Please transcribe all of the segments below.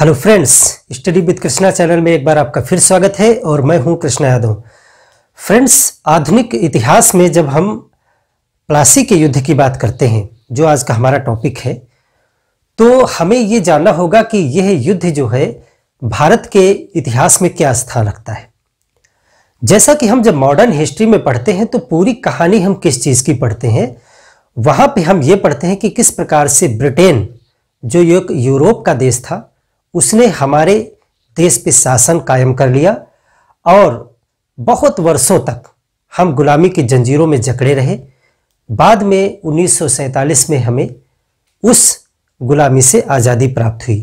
hello friends study with Krishna channel में एक बार आपका फिर स्वागत है और मैं हूं कृष्णा यादव फ्रेंड्स आधुनिक इतिहास में जब हम प्लासी के युद्ध की बात करते हैं जो आज का हमारा टॉपिक है तो हमें ये जानना होगा कि यह युद्ध जो है भारत के इतिहास में क्या स्थान रखता है जैसा कि हम जब मॉडर्न हिस्ट्री में पढ़ते हैं तो पूरी कहानी हम किस चीज़ की पढ़ते हैं वहाँ पे हम ये पढ़ते हैं कि किस प्रकार से ब्रिटेन जो एक यूरोप का देश था उसने हमारे देश पे शासन कायम कर लिया और बहुत वर्षों तक हम गुलामी की जंजीरों में जकड़े रहे बाद में उन्नीस में हमें उस गुलामी से आज़ादी प्राप्त हुई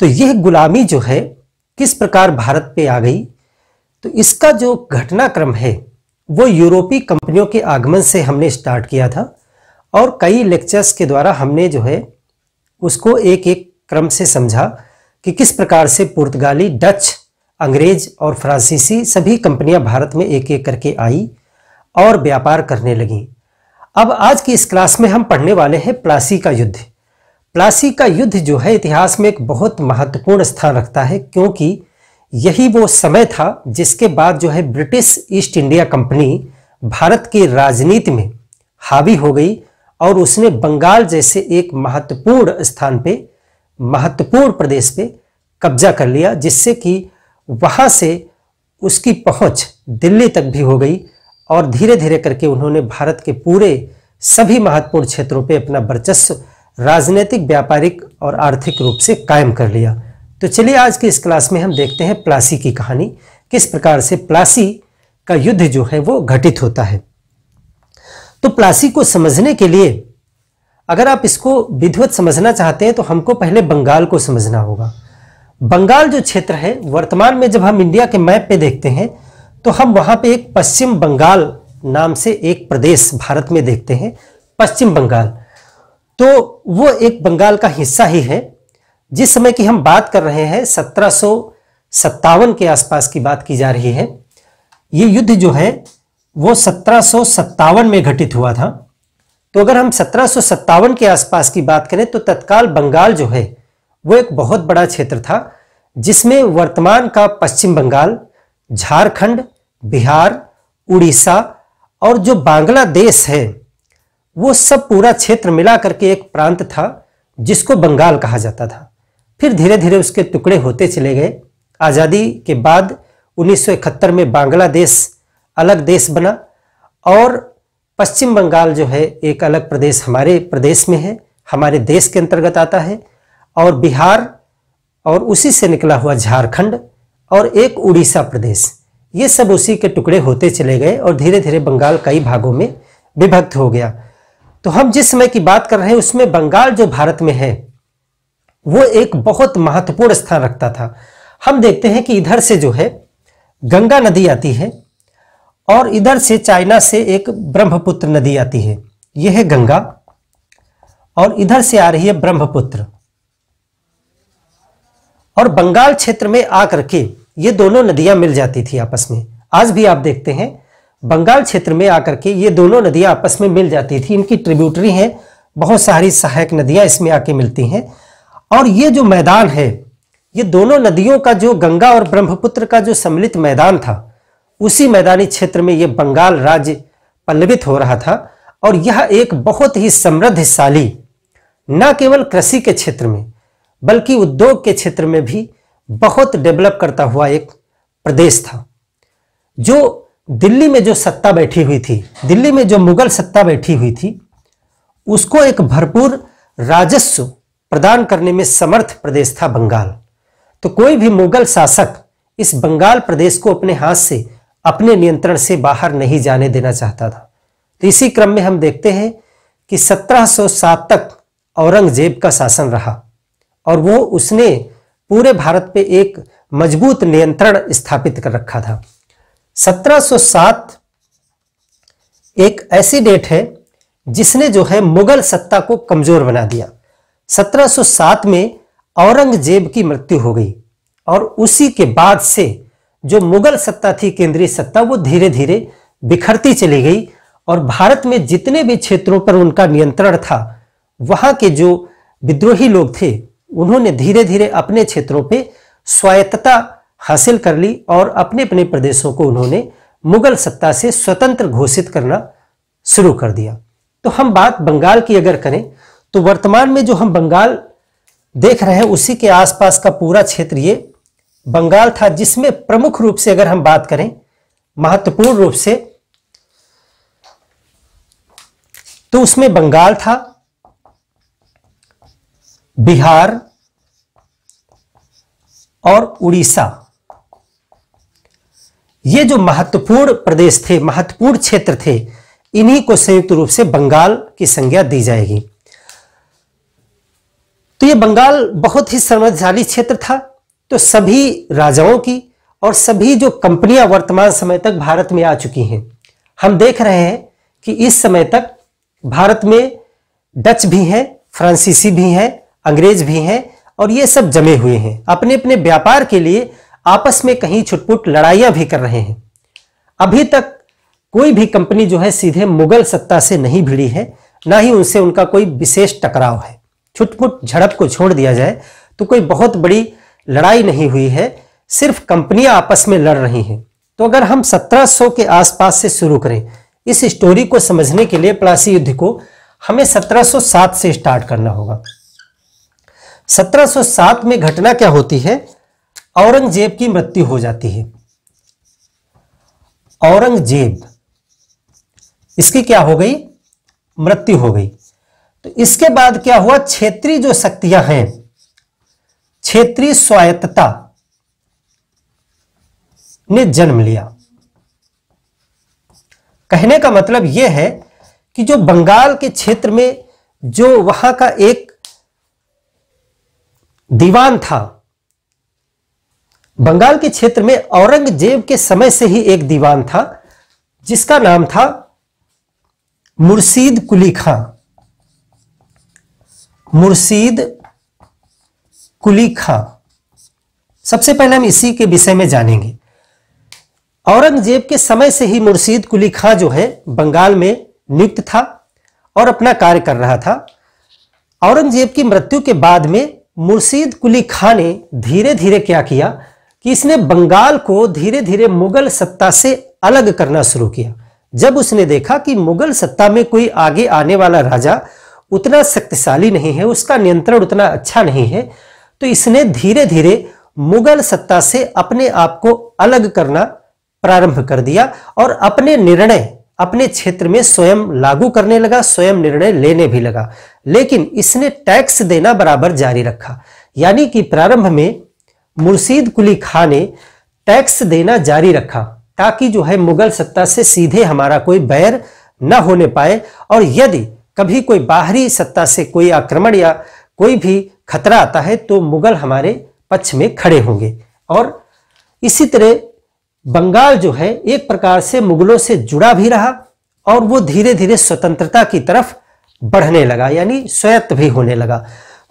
तो यह गुलामी जो है किस प्रकार भारत पे आ गई तो इसका जो घटनाक्रम है वो यूरोपीय कंपनियों के आगमन से हमने स्टार्ट किया था और कई लेक्चर्स के द्वारा हमने जो है उसको एक एक क्रम से समझा कि किस प्रकार से पुर्तगाली डच अंग्रेज और फ्रांसीसी सभी कंपनियां भारत में एक एक करके आई और व्यापार करने लगीं अब आज की इस क्लास में हम पढ़ने वाले हैं प्लासी का युद्ध प्लासी का युद्ध जो है इतिहास में एक बहुत महत्वपूर्ण स्थान रखता है क्योंकि यही वो समय था जिसके बाद जो है British East India Company Bharat की राजनीति में हावी हो गई और उसने बंगाल जैसे एक महत्वपूर्ण स्थान पे महत्वपूर्ण प्रदेश पे कब्जा कर लिया जिससे कि वहाँ से उसकी पहुँच दिल्ली तक भी हो गई और धीरे धीरे करके उन्होंने भारत के पूरे सभी महत्वपूर्ण क्षेत्रों पे अपना वर्चस्व राजनीतिक व्यापारिक और आर्थिक रूप से कायम कर लिया तो चलिए आज के इस क्लास में हम देखते हैं प्लासी की कहानी किस प्रकार से प्लासी का युद्ध जो है वो घटित होता है तो प्लासी को समझने के लिए अगर आप इसको विधिवत समझना चाहते हैं तो हमको पहले बंगाल को समझना होगा बंगाल जो क्षेत्र है वर्तमान में जब हम इंडिया के मैप पे देखते हैं तो हम वहाँ पे एक पश्चिम बंगाल नाम से एक प्रदेश भारत में देखते हैं पश्चिम बंगाल तो वो एक बंगाल का हिस्सा ही है जिस समय की हम बात कर रहे हैं सत्रह के आसपास की बात की जा रही है ये युद्ध जो है वो सत्रह में घटित हुआ था तो अगर हम सत्रह के आसपास की बात करें तो तत्काल बंगाल जो है वो एक बहुत बड़ा क्षेत्र था जिसमें वर्तमान का पश्चिम बंगाल झारखंड बिहार उड़ीसा और जो बांग्लादेश है वो सब पूरा क्षेत्र मिला करके एक प्रांत था जिसको बंगाल कहा जाता था फिर धीरे धीरे उसके टुकड़े होते चले गए आज़ादी के बाद 1971 में बांग्लादेश अलग देश बना और पश्चिम बंगाल जो है एक अलग प्रदेश हमारे प्रदेश में है हमारे देश के अंतर्गत आता है और बिहार और उसी से निकला हुआ झारखंड और एक उड़ीसा प्रदेश ये सब उसी के टुकड़े होते चले गए और धीरे धीरे बंगाल कई भागों में विभक्त हो गया तो हम जिस समय की बात कर रहे हैं उसमें बंगाल जो भारत में है वो एक बहुत महत्वपूर्ण स्थान रखता था हम देखते हैं कि इधर से जो है गंगा नदी आती है और इधर से चाइना से एक ब्रह्मपुत्र नदी आती है यह है गंगा और इधर से आ रही है ब्रह्मपुत्र और बंगाल क्षेत्र में आकर के ये दोनों नदियां मिल जाती थी आपस में आज भी आप देखते हैं बंगाल क्षेत्र में आकर के ये दोनों नदियां आपस में मिल जाती थी इनकी ट्रिब्यूटरी हैं बहुत सारी सहायक नदियां इसमें आके मिलती हैं और ये जो मैदान है ये दोनों नदियों का जो गंगा और ब्रह्मपुत्र का जो सम्मिलित मैदान था उसी मैदानी क्षेत्र में यह बंगाल राज्य पल्लवित हो रहा था और यह एक बहुत ही समृद्धशाली न केवल कृषि के क्षेत्र में बल्कि उद्योग के क्षेत्र में भी बहुत डेवलप करता हुआ एक प्रदेश था जो दिल्ली में जो सत्ता बैठी हुई थी दिल्ली में जो मुगल सत्ता बैठी हुई थी उसको एक भरपूर राजस्व प्रदान करने में समर्थ प्रदेश था बंगाल तो कोई भी मुगल शासक इस बंगाल प्रदेश को अपने हाथ से अपने नियंत्रण से बाहर नहीं जाने देना चाहता था तो इसी क्रम में हम देखते हैं कि 1707 तक औरंगजेब का शासन रहा और वो उसने पूरे भारत पे एक मजबूत नियंत्रण स्थापित कर रखा था 1707 एक ऐसी डेट है जिसने जो है मुगल सत्ता को कमजोर बना दिया 1707 में औरंगजेब की मृत्यु हो गई और उसी के बाद से जो मुगल सत्ता थी केंद्रीय सत्ता वो धीरे धीरे बिखरती चली गई और भारत में जितने भी क्षेत्रों पर उनका नियंत्रण था वहाँ के जो विद्रोही लोग थे उन्होंने धीरे धीरे अपने क्षेत्रों पे स्वायत्तता हासिल कर ली और अपने अपने प्रदेशों को उन्होंने मुगल सत्ता से स्वतंत्र घोषित करना शुरू कर दिया तो हम बात बंगाल की अगर करें तो वर्तमान में जो हम बंगाल देख रहे हैं उसी के आसपास का पूरा क्षेत्र ये बंगाल था जिसमें प्रमुख रूप से अगर हम बात करें महत्वपूर्ण रूप से तो उसमें बंगाल था बिहार और उड़ीसा ये जो महत्वपूर्ण प्रदेश थे महत्वपूर्ण क्षेत्र थे इन्हीं को संयुक्त रूप से बंगाल की संज्ञा दी जाएगी तो ये बंगाल बहुत ही समृद्धशाली क्षेत्र था तो सभी राजाओं की और सभी जो कंपनियां वर्तमान समय तक भारत में आ चुकी हैं हम देख रहे हैं कि इस समय तक भारत में डच भी हैं फ्रांसीसी भी हैं अंग्रेज भी हैं और ये सब जमे हुए हैं अपने अपने व्यापार के लिए आपस में कहीं छुटपुट लड़ाइयां भी कर रहे हैं अभी तक कोई भी कंपनी जो है सीधे मुगल सत्ता से नहीं भिड़ी है ना ही उनसे उनका कोई विशेष टकराव है छुटपुट झड़प को छोड़ दिया जाए तो कोई बहुत बड़ी लड़ाई नहीं हुई है सिर्फ कंपनियां आपस में लड़ रही हैं तो अगर हम 1700 के आसपास से शुरू करें इस स्टोरी को समझने के लिए प्लासी युद्ध को हमें 1707 से स्टार्ट करना होगा 1707 में घटना क्या होती है औरंगजेब की मृत्यु हो जाती है औरंगजेब इसकी क्या हो गई मृत्यु हो गई तो इसके बाद क्या हुआ क्षेत्रीय जो शक्तियां हैं क्षेत्रीय स्वायत्तता ने जन्म लिया कहने का मतलब यह है कि जो बंगाल के क्षेत्र में जो वहां का एक दीवान था बंगाल के क्षेत्र में औरंगजेब के समय से ही एक दीवान था जिसका नाम था मुर्शीद कुली खां मुर्शीद कुलीखा सबसे पहले हम इसी के विषय में जानेंगे औरंगजेब के समय से ही मुर्शीद कुली खां जो है बंगाल में नियुक्त था और अपना कार्य कर रहा था औरंगजेब की मृत्यु के बाद में मुर्शीद कुली खां ने धीरे धीरे क्या किया कि इसने बंगाल को धीरे धीरे मुगल सत्ता से अलग करना शुरू किया जब उसने देखा कि मुगल सत्ता में कोई आगे आने वाला राजा उतना शक्तिशाली नहीं है उसका नियंत्रण उतना अच्छा नहीं है तो इसने धीरे धीरे मुगल सत्ता से अपने आप को अलग करना प्रारंभ कर दिया और अपने निर्णय अपने क्षेत्र में स्वयं लागू करने लगा स्वयं निर्णय लेने भी लगा लेकिन इसने टैक्स देना बराबर जारी रखा यानी कि प्रारंभ में मुर्शीद कुली खां ने टैक्स देना जारी रखा ताकि जो है मुगल सत्ता से सीधे हमारा कोई बैर न होने पाए और यदि कभी कोई बाहरी सत्ता से कोई आक्रमण या कोई भी खतरा आता है तो मुगल हमारे पक्ष में खड़े होंगे और इसी तरह बंगाल जो है एक प्रकार से मुगलों से जुड़ा भी रहा और वो धीरे धीरे स्वतंत्रता की तरफ बढ़ने लगा यानी स्वायत्त भी होने लगा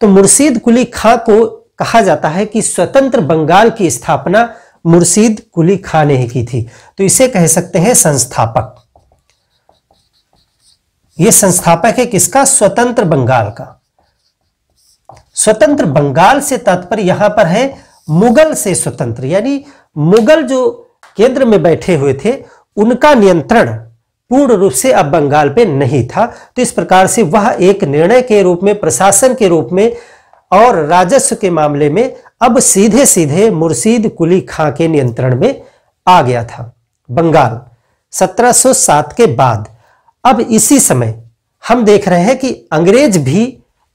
तो मुर्शीद कुली खां को कहा जाता है कि स्वतंत्र बंगाल की स्थापना मुर्शीद कुली खां ने ही की थी तो इसे कह सकते हैं संस्थापक ये संस्थापक है किसका स्वतंत्र बंगाल का स्वतंत्र बंगाल से तात्पर्य यहां पर है मुगल से स्वतंत्र यानी मुगल जो केंद्र में बैठे हुए थे उनका नियंत्रण पूर्ण रूप से अब बंगाल पे नहीं था तो इस प्रकार से वह एक निर्णय के रूप में प्रशासन के रूप में और राजस्व के मामले में अब सीधे सीधे मुर्शीद कुली खां के नियंत्रण में आ गया था बंगाल 1707 के बाद अब इसी समय हम देख रहे हैं कि अंग्रेज भी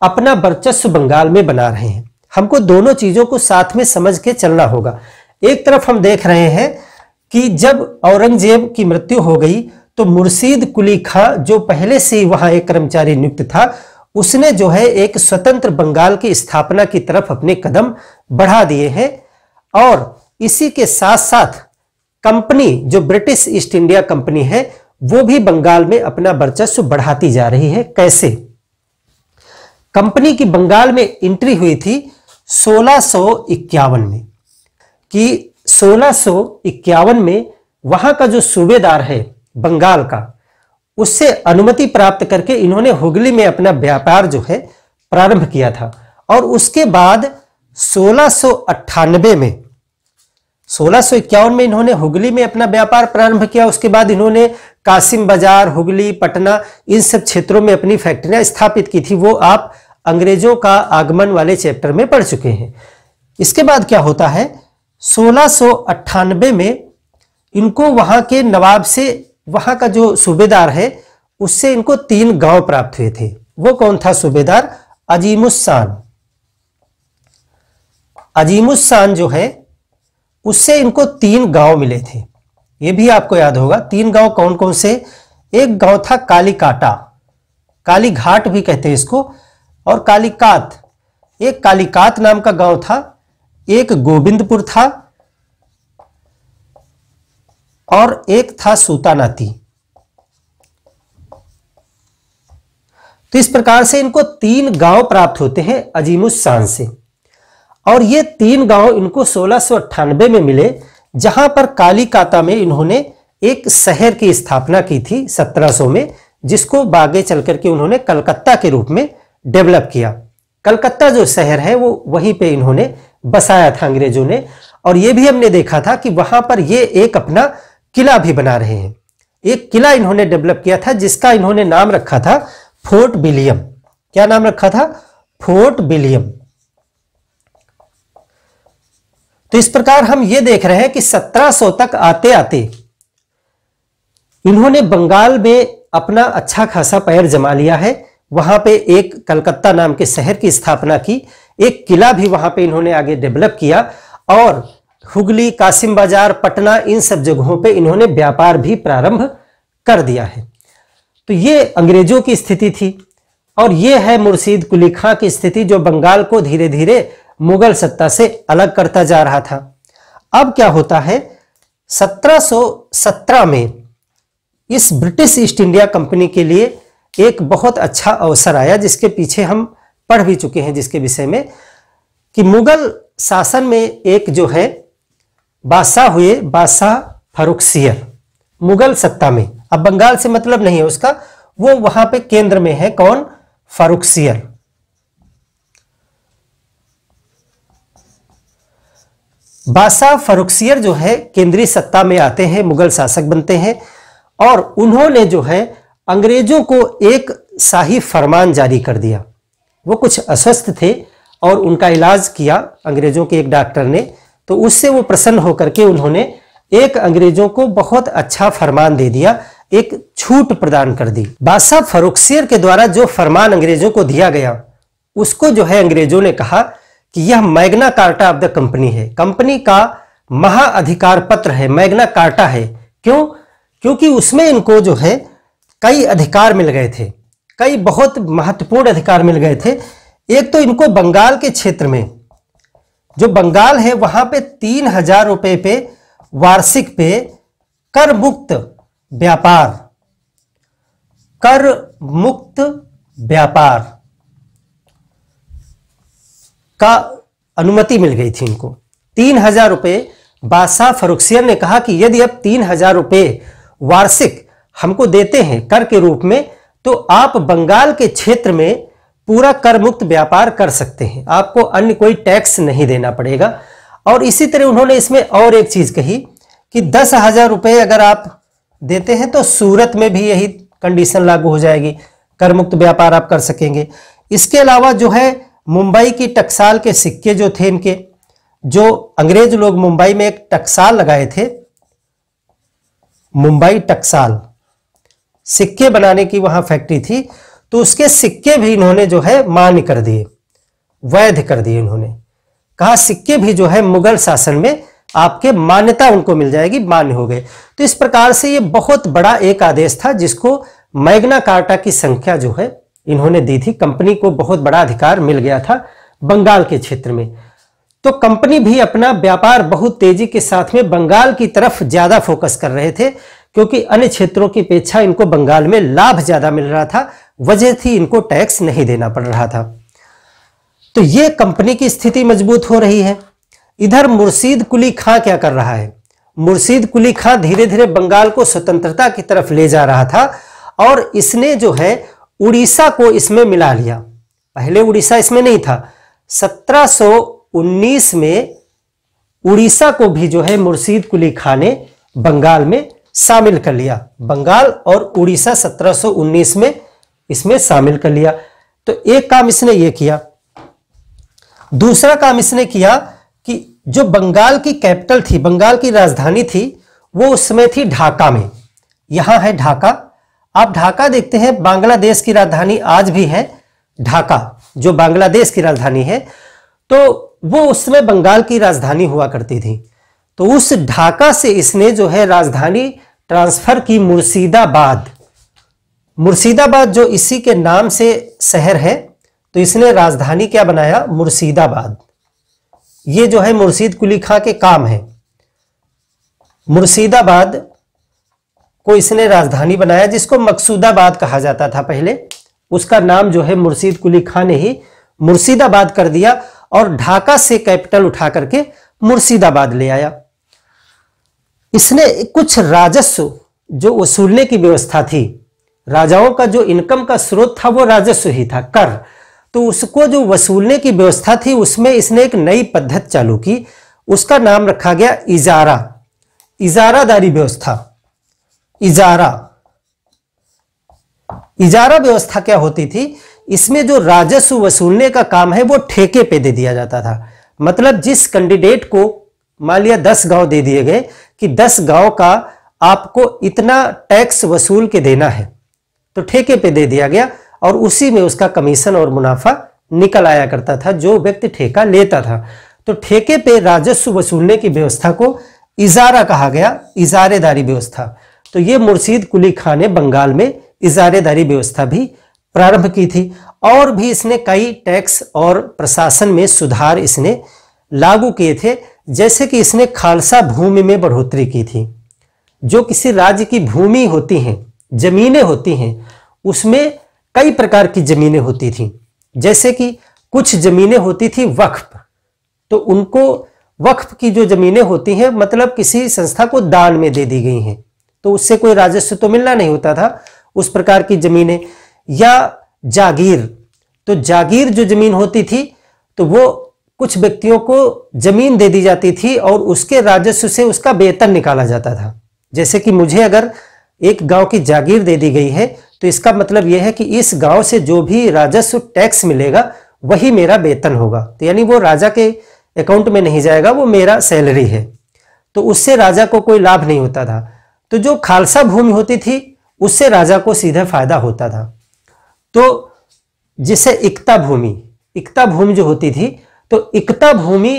अपना वर्चस्व बंगाल में बना रहे हैं हमको दोनों चीजों को साथ में समझ के चलना होगा एक तरफ हम देख रहे हैं कि जब औरंगजेब की मृत्यु हो गई तो मुर्शीद कुली खां जो पहले से ही वहां एक कर्मचारी नियुक्त था उसने जो है एक स्वतंत्र बंगाल की स्थापना की तरफ अपने कदम बढ़ा दिए हैं और इसी के साथ साथ कंपनी जो ब्रिटिश ईस्ट इंडिया कंपनी है वो भी बंगाल में अपना वर्चस्व बढ़ाती जा रही है कैसे कंपनी की बंगाल में एंट्री हुई थी सोलह में कि सोलह में वहां का जो सूबेदार है बंगाल का उससे अनुमति प्राप्त करके इन्होंने हुगली में अपना व्यापार जो है प्रारंभ किया था और उसके बाद सोलह में सोलह में इन्होंने हुगली में अपना व्यापार प्रारंभ किया उसके बाद इन्होंने कासिम बाजार हुगली पटना इन सब क्षेत्रों में अपनी फैक्ट्रियां स्थापित की थी वो आप अंग्रेजों का आगमन वाले चैप्टर में पढ़ चुके हैं इसके बाद क्या होता है सोलह में इनको वहां के नवाब से वहां का जो सूबेदार है उससे इनको तीन गांव प्राप्त हुए थे वो कौन था सूबेदार अजीमुस्सान अजीमुस्सान जो है उससे इनको तीन गांव मिले थे ये भी आपको याद होगा तीन गांव कौन कौन से एक गांव था काली काटा काली घाट भी कहते हैं इसको और कालिकात एक कालिकात नाम का गांव था एक गोविंदपुर था और एक था सूतानाती तो इस प्रकार से इनको तीन गांव प्राप्त होते हैं अजीमुस्सान से और ये तीन गांव इनको सोलह में मिले जहां पर कालीकाता में इन्होंने एक शहर की स्थापना की थी 1700 में जिसको बागे चल करके उन्होंने कलकत्ता के रूप में डेवलप किया कलकत्ता जो शहर है वो वहीं पे इन्होंने बसाया था अंग्रेजों ने और ये भी हमने देखा था कि वहां पर ये एक अपना किला भी बना रहे हैं एक किला इन्होंने डेवलप किया था जिसका इन्होंने नाम रखा था फोर्ट विलियम क्या नाम रखा था फोर्ट विलियम तो इस प्रकार हम ये देख रहे हैं कि 1700 तक आते आते इन्होंने बंगाल में अपना अच्छा खासा पैर जमा लिया है वहाँ पे एक कलकत्ता नाम के शहर की स्थापना की एक किला भी वहाँ पे इन्होंने आगे डेवलप किया और हुगली कासिम बाजार पटना इन सब जगहों पे इन्होंने व्यापार भी प्रारंभ कर दिया है तो ये अंग्रेजों की स्थिति थी और ये है मुर्शीद कुली खां की स्थिति जो बंगाल को धीरे धीरे मुगल सत्ता से अलग करता जा रहा था अब क्या होता है 1717 में इस ब्रिटिश ईस्ट इंडिया कंपनी के लिए एक बहुत अच्छा अवसर आया जिसके पीछे हम पढ़ भी चुके हैं जिसके विषय में कि मुगल शासन में एक जो है बादशाह हुए बादशाह फरुख सियर मुगल सत्ता में अब बंगाल से मतलब नहीं है उसका वो वहां पे केंद्र में है कौन फारूक सियर बादशाह फरुखसियर जो है केंद्रीय सत्ता में आते हैं मुगल शासक बनते हैं और उन्होंने जो है अंग्रेजों को एक शाही फरमान जारी कर दिया वो कुछ अस्वस्थ थे और उनका इलाज किया अंग्रेजों के एक डॉक्टर ने तो उससे वो प्रसन्न होकर के उन्होंने एक अंग्रेजों को बहुत अच्छा फरमान दे दिया एक छूट प्रदान कर दी बादशाह फरुखसेर के द्वारा जो फरमान अंग्रेजों को दिया गया उसको जो है अंग्रेजों ने कहा कि यह Magna Carta of the company है कंपनी का महा अधिकार पत्र है मैग्ना कार्टा है क्यों क्योंकि उसमें इनको जो है कई अधिकार मिल गए थे कई बहुत महत्वपूर्ण अधिकार मिल गए थे एक तो इनको बंगाल के क्षेत्र में जो बंगाल है वहां पे तीन हजार रुपये पे वार्षिक पे कर मुक्त व्यापार कर मुक्त व्यापार का अनुमति मिल गई थी इनको तीन हजार रुपये बादशाह फरुखसियर ने कहा कि यदि अब तीन हजार रुपये वार्षिक हमको देते हैं कर के रूप में तो आप बंगाल के क्षेत्र में पूरा कर मुक्त व्यापार कर सकते हैं आपको अन्य कोई टैक्स नहीं देना पड़ेगा और इसी तरह उन्होंने इसमें और एक चीज़ कही कि दस हज़ार रुपये अगर आप देते हैं तो सूरत में भी यही कंडीशन लागू हो जाएगी कर मुक्त व्यापार आप कर सकेंगे इसके अलावा जो है मुंबई की टकसाल के सिक्के जो थे इनके जो अंग्रेज लोग मुंबई में एक टकसाल लगाए थे मुंबई टकसाल सिक्के बनाने की वहां फैक्ट्री थी तो उसके सिक्के भी इन्होंने जो है मान्य कर दिए वैध कर दिए इन्होंने कहा सिक्के भी जो है मुगल शासन में आपके मान्यता उनको मिल जाएगी मान्य हो गए तो इस प्रकार से ये बहुत बड़ा एक आदेश था जिसको मैग्ना कार्टा की संख्या जो है इन्होंने दी थी कंपनी को बहुत बड़ा अधिकार मिल गया था बंगाल के क्षेत्र में तो कंपनी भी अपना व्यापार बहुत तेजी के साथ में बंगाल की तरफ ज्यादा फोकस कर रहे थे क्योंकि अन्य क्षेत्रों की अपेक्षा इनको बंगाल में लाभ ज्यादा मिल रहा था वजह थी इनको टैक्स नहीं देना पड़ रहा था तो ये कंपनी की स्थिति मजबूत हो रही है इधर मुर्शीद कुली खां क्या कर रहा है मुर्शीद कुली खां धीरे धीरे बंगाल को स्वतंत्रता की तरफ ले जा रहा था और इसने जो है उड़ीसा को इसमें मिला लिया पहले उड़ीसा इसमें नहीं था 1719 में उड़ीसा को भी जो है मुर्शीद कुली खां ने बंगाल में शामिल कर लिया बंगाल और उड़ीसा 1719 में इसमें शामिल कर लिया तो एक काम इसने ये किया दूसरा काम इसने किया कि जो बंगाल की कैपिटल थी बंगाल की राजधानी थी वो उसमें थी ढाका में यहां है ढाका आप ढाका देखते हैं बांग्लादेश की राजधानी आज भी है ढाका जो बांग्लादेश की राजधानी है तो वो उसमें बंगाल की राजधानी हुआ करती थी तो उस ढाका से इसने जो है राजधानी ट्रांसफ़र की मुर्शिदाबाद मुर्शिदाबाद जो इसी के नाम से शहर है तो इसने राजधानी क्या बनाया मुर्शिदाबाद ये जो है मुर्शीद कुली खां के काम है मुर्शिदाबाद को इसने राजधानी बनाया जिसको मकसूदाबाद कहा जाता था पहले उसका नाम जो है मुर्शीद कुली खां ने ही मुर्शिदाबाद कर दिया और ढाका से कैपिटल उठा करके मुर्शिदाबाद ले आया इसने कुछ राजस्व जो वसूलने की व्यवस्था थी राजाओं का जो इनकम का स्रोत था वो राजस्व ही था कर तो उसको जो वसूलने की व्यवस्था थी उसमें इसने एक नई पद्धति चालू की उसका नाम रखा गया इजारा इजारादारी व्यवस्था इजारा इजारा व्यवस्था क्या होती थी इसमें जो राजस्व वसूलने का काम है वो ठेके पे दे दिया जाता था मतलब जिस कैंडिडेट को मान लिया दस गांव दे दिए गए कि दस गांव का आपको इतना टैक्स वसूल के देना है तो ठेके पे दे दिया गया और उसी में उसका कमीशन और मुनाफा निकल आया करता था जो व्यक्ति ठेका लेता था तो ठेके पे राजस्व वसूलने की व्यवस्था को इजारा कहा गया इजारेदारी व्यवस्था तो ये मुर्शीद कुली खां ने बंगाल में इजारेदारी व्यवस्था भी प्रारंभ की थी और भी इसने कई टैक्स और प्रशासन में सुधार इसने लागू किए थे जैसे कि इसने खालसा भूमि में बढ़ोतरी की थी जो किसी राज्य की भूमि होती हैं जमीनें होती हैं उसमें कई प्रकार की जमीनें होती थी जैसे कि कुछ जमीनें होती थी वक्फ तो उनको वक्फ की जो जमीनें होती हैं मतलब किसी संस्था को दान में दे दी गई हैं तो उससे कोई राजस्व तो मिलना नहीं होता था उस प्रकार की जमीनें या जागीर तो जागीर जो जमीन होती थी तो वो कुछ व्यक्तियों को जमीन दे दी जाती थी और उसके राजस्व से उसका वेतन निकाला जाता था जैसे कि मुझे अगर एक गांव की जागीर दे दी गई है तो इसका मतलब यह है कि इस गांव से जो भी राजस्व टैक्स मिलेगा वही मेरा वेतन होगा तो यानी वो राजा के अकाउंट में नहीं जाएगा वो मेरा सैलरी है तो उससे राजा को कोई लाभ नहीं होता था तो जो खालसा भूमि होती थी उससे राजा को सीधा फायदा होता था तो जिसे इकता भूमि इकता भूमि जो होती थी तो इकता भूमि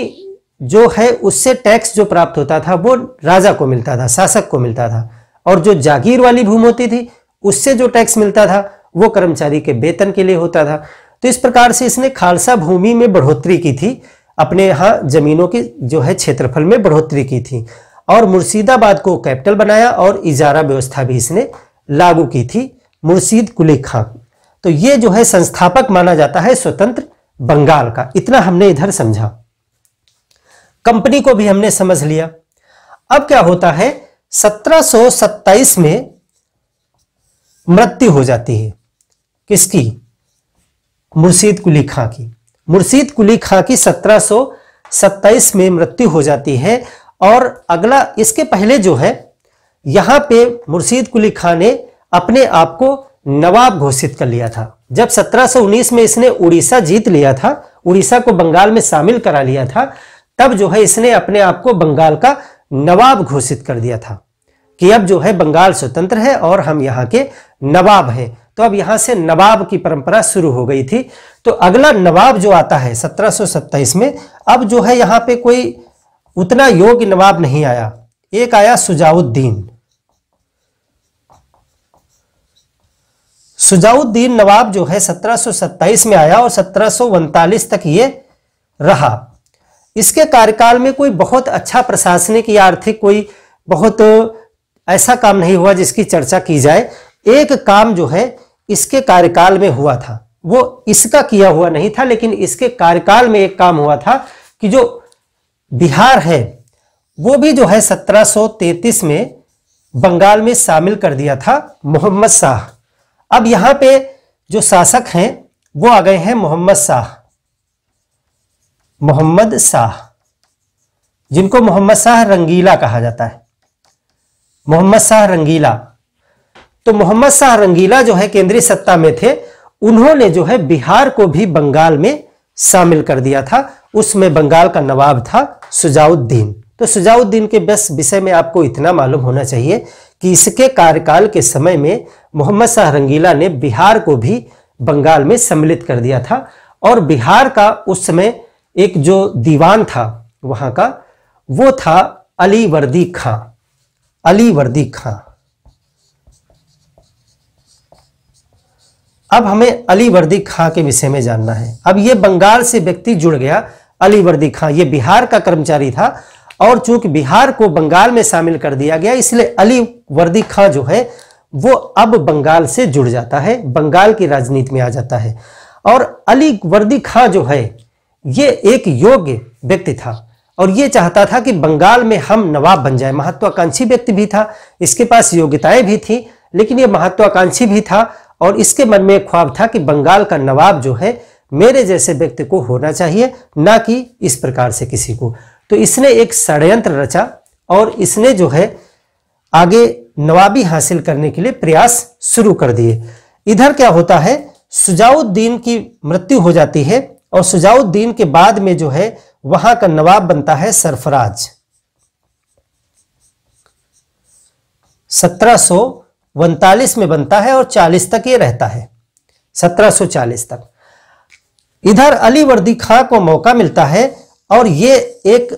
जो है उससे टैक्स जो प्राप्त होता था वो राजा को मिलता था शासक को मिलता था और जो जागीर वाली भूमि होती थी उससे जो टैक्स मिलता था वो कर्मचारी के वेतन के लिए होता था तो इस प्रकार से इसने खालसा भूमि में बढ़ोतरी की थी अपने यहाँ जमीनों की जो है क्षेत्रफल में बढ़ोतरी की थी और मुर्शिदाबाद को कैपिटल बनाया और इजारा व्यवस्था भी इसने लागू की थी मुर्शीद कुली खां तो ये जो है संस्थापक माना जाता है स्वतंत्र बंगाल का इतना हमने इधर समझा कंपनी को भी हमने समझ लिया अब क्या होता है 1727 में मृत्यु हो जाती है किसकी मुर्शीद कुली खां की मुर्शीद कुली खां की 1727 में मृत्यु हो जाती है और अगला इसके पहले जो है यहां पे मुर्शीद कुली खां ने अपने आप को नवाब घोषित कर लिया था जब 1719 में इसने उड़ीसा जीत लिया था उड़ीसा को बंगाल में शामिल करा लिया था तब जो है इसने अपने आप को बंगाल का नवाब घोषित कर दिया था कि अब जो है बंगाल स्वतंत्र है और हम यहाँ के नवाब हैं तो अब यहाँ से नवाब की परंपरा शुरू हो गई थी तो अगला नवाब जो आता है सत्रह में अब जो है यहाँ पे कोई उतना योग्य नवाब नहीं आया एक आया सुजाउद्दीन सुजाउद्दीन नवाब जो है 1727 में आया और सत्रह तक ये रहा इसके कार्यकाल में कोई बहुत अच्छा प्रशासनिक या आर्थिक कोई बहुत ऐसा काम नहीं हुआ जिसकी चर्चा की जाए एक काम जो है इसके कार्यकाल में हुआ था वो इसका किया हुआ नहीं था लेकिन इसके कार्यकाल में एक काम हुआ था कि जो बिहार है वो भी जो है 1733 में बंगाल में शामिल कर दिया था मोहम्मद शाह अब यहां पे जो शासक हैं वो आ गए हैं मोहम्मद शाह मोहम्मद शाह जिनको मोहम्मद शाह रंगीला कहा जाता है मोहम्मद शाह रंगीला तो मोहम्मद शाह रंगीला जो है केंद्रीय सत्ता में थे उन्होंने जो है बिहार को भी बंगाल में शामिल कर दिया था उसमें बंगाल का नवाब था सुजाउद्दीन तो सुजाउद्दीन के बस विषय में आपको इतना मालूम होना चाहिए कि इसके कार्यकाल के समय में मोहम्मद शाह रंगीला ने बिहार को भी बंगाल में सम्मिलित कर दिया था और बिहार का उस समय एक जो दीवान था वहां का वो था अली वर्दी खां अली वर्दी खां अब हमें अली वर्दी खां के विषय में जानना है अब ये बंगाल से व्यक्ति जुड़ गया अली वर्दी खां ये बिहार का कर्मचारी था और चूंकि बिहार को बंगाल में शामिल कर दिया गया इसलिए अली वर्दी खां जो है वो अब बंगाल से जुड़ जाता है बंगाल की राजनीति में आ जाता है और अली वर्दी खां जो है ये एक योग्य व्यक्ति था और ये चाहता था कि बंगाल में हम नवाब बन जाए महत्वाकांक्षी व्यक्ति भी था इसके पास योग्यताएं भी थी लेकिन ये महत्वाकांक्षी भी था और इसके मन में एक ख्वाब था कि बंगाल का नवाब जो है मेरे जैसे व्यक्ति को होना चाहिए ना कि इस प्रकार से किसी को तो इसने एक षडयंत्र रचा और इसने जो है आगे नवाबी हासिल करने के लिए प्रयास शुरू कर दिए इधर क्या होता है सुजाउद्दीन की मृत्यु हो जाती है और सुजाउद्दीन के बाद में जो है वहां का नवाब बनता है सरफराज सत्रह में बनता है और 40 तक ये रहता है 1740 तक इधर अली वर्दी खां को मौका मिलता है और ये एक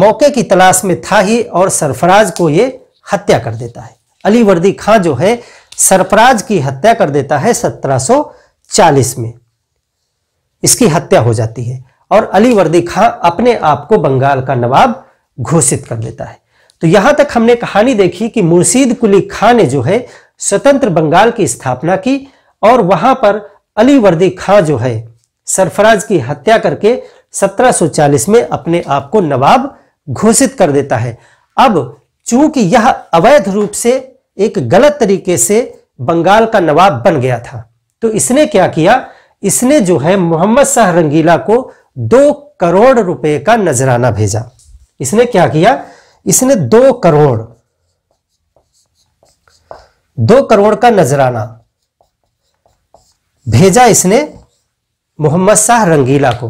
मौके की तलाश में था ही और सरफराज को ये हत्या कर देता है अली वर्दी खां जो है सरफराज की हत्या कर देता है 1740 में इसकी हत्या हो जाती है और अली वर्दी खां अपने आप को बंगाल का नवाब घोषित कर देता है तो यहां तक हमने कहानी देखी कि मुर्शीद कुली खां ने जो है स्वतंत्र बंगाल की स्थापना की और वहां पर अली वर्दी खां जो है सरफराज की हत्या करके 1740 में अपने आप को नवाब घोषित कर देता है अब चूंकि यह अवैध रूप से एक गलत तरीके से बंगाल का नवाब बन गया था तो इसने क्या किया इसने जो है मोहम्मद शाह रंगीला को दो करोड़ रुपए का नजराना भेजा इसने क्या किया इसने दो करोड़ दो करोड़ का नजराना भेजा इसने मोहम्मद शाह रंगीला को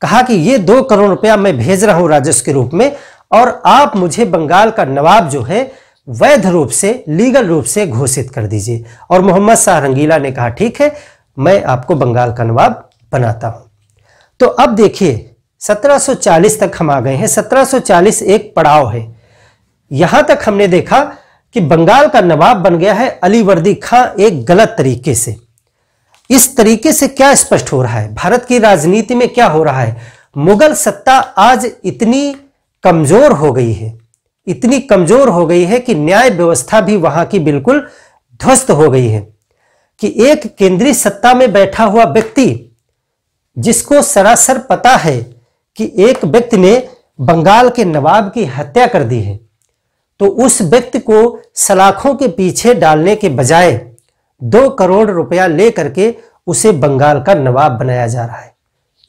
कहा कि ये दो करोड़ रुपया मैं भेज रहा हूं राजस्व के रूप में और आप मुझे बंगाल का नवाब जो है वैध रूप से लीगल रूप से घोषित कर दीजिए और मोहम्मद शाह रंगीला ने कहा ठीक है मैं आपको बंगाल का नवाब बनाता हूं तो अब देखिए 1740 तक हम आ गए हैं 1740 एक पड़ाव है यहां तक हमने देखा कि बंगाल का नवाब बन गया है अलीवर्दी खां एक गलत तरीके से इस तरीके से क्या स्पष्ट हो रहा है भारत की राजनीति में क्या हो रहा है मुगल सत्ता आज इतनी कमजोर हो गई है इतनी कमजोर हो गई है कि न्याय व्यवस्था भी वहां की बिल्कुल ध्वस्त हो गई है कि एक केंद्रीय सत्ता में बैठा हुआ व्यक्ति जिसको सरासर पता है कि एक व्यक्ति ने बंगाल के नवाब की हत्या कर दी है तो उस व्यक्ति को सलाखों के पीछे डालने के बजाय दो करोड़ रुपया लेकर के उसे बंगाल का नवाब बनाया जा रहा है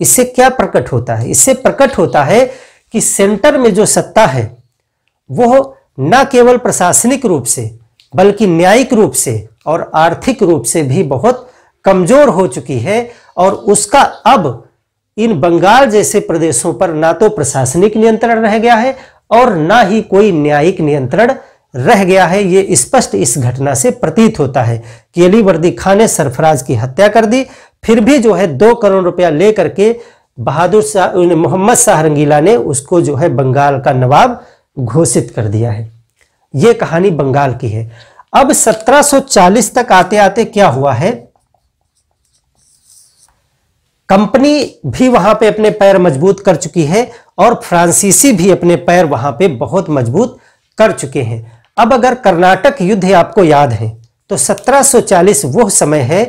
इससे क्या प्रकट होता है इससे प्रकट होता है कि सेंटर में जो सत्ता है वो न केवल प्रशासनिक रूप से बल्कि न्यायिक रूप से और आर्थिक रूप से भी बहुत कमजोर हो चुकी है और उसका अब इन बंगाल जैसे प्रदेशों पर ना तो प्रशासनिक नियंत्रण रह गया है और ना ही कोई न्यायिक नियंत्रण रह गया है ये स्पष्ट इस, घटना से प्रतीत होता है कि अली वर्दी खान ने सरफराज की हत्या कर दी फिर भी जो है दो करोड़ रुपया लेकर के बहादुर शाह मोहम्मद शाह रंगीला ने उसको जो है बंगाल का नवाब घोषित कर दिया है ये कहानी बंगाल की है अब 1740 तक आते आते क्या हुआ है कंपनी भी वहां पे अपने पैर मजबूत कर चुकी है और फ्रांसीसी भी अपने पैर वहां पे बहुत मजबूत कर चुके हैं अब अगर कर्नाटक युद्ध आपको याद है तो 1740 वह समय है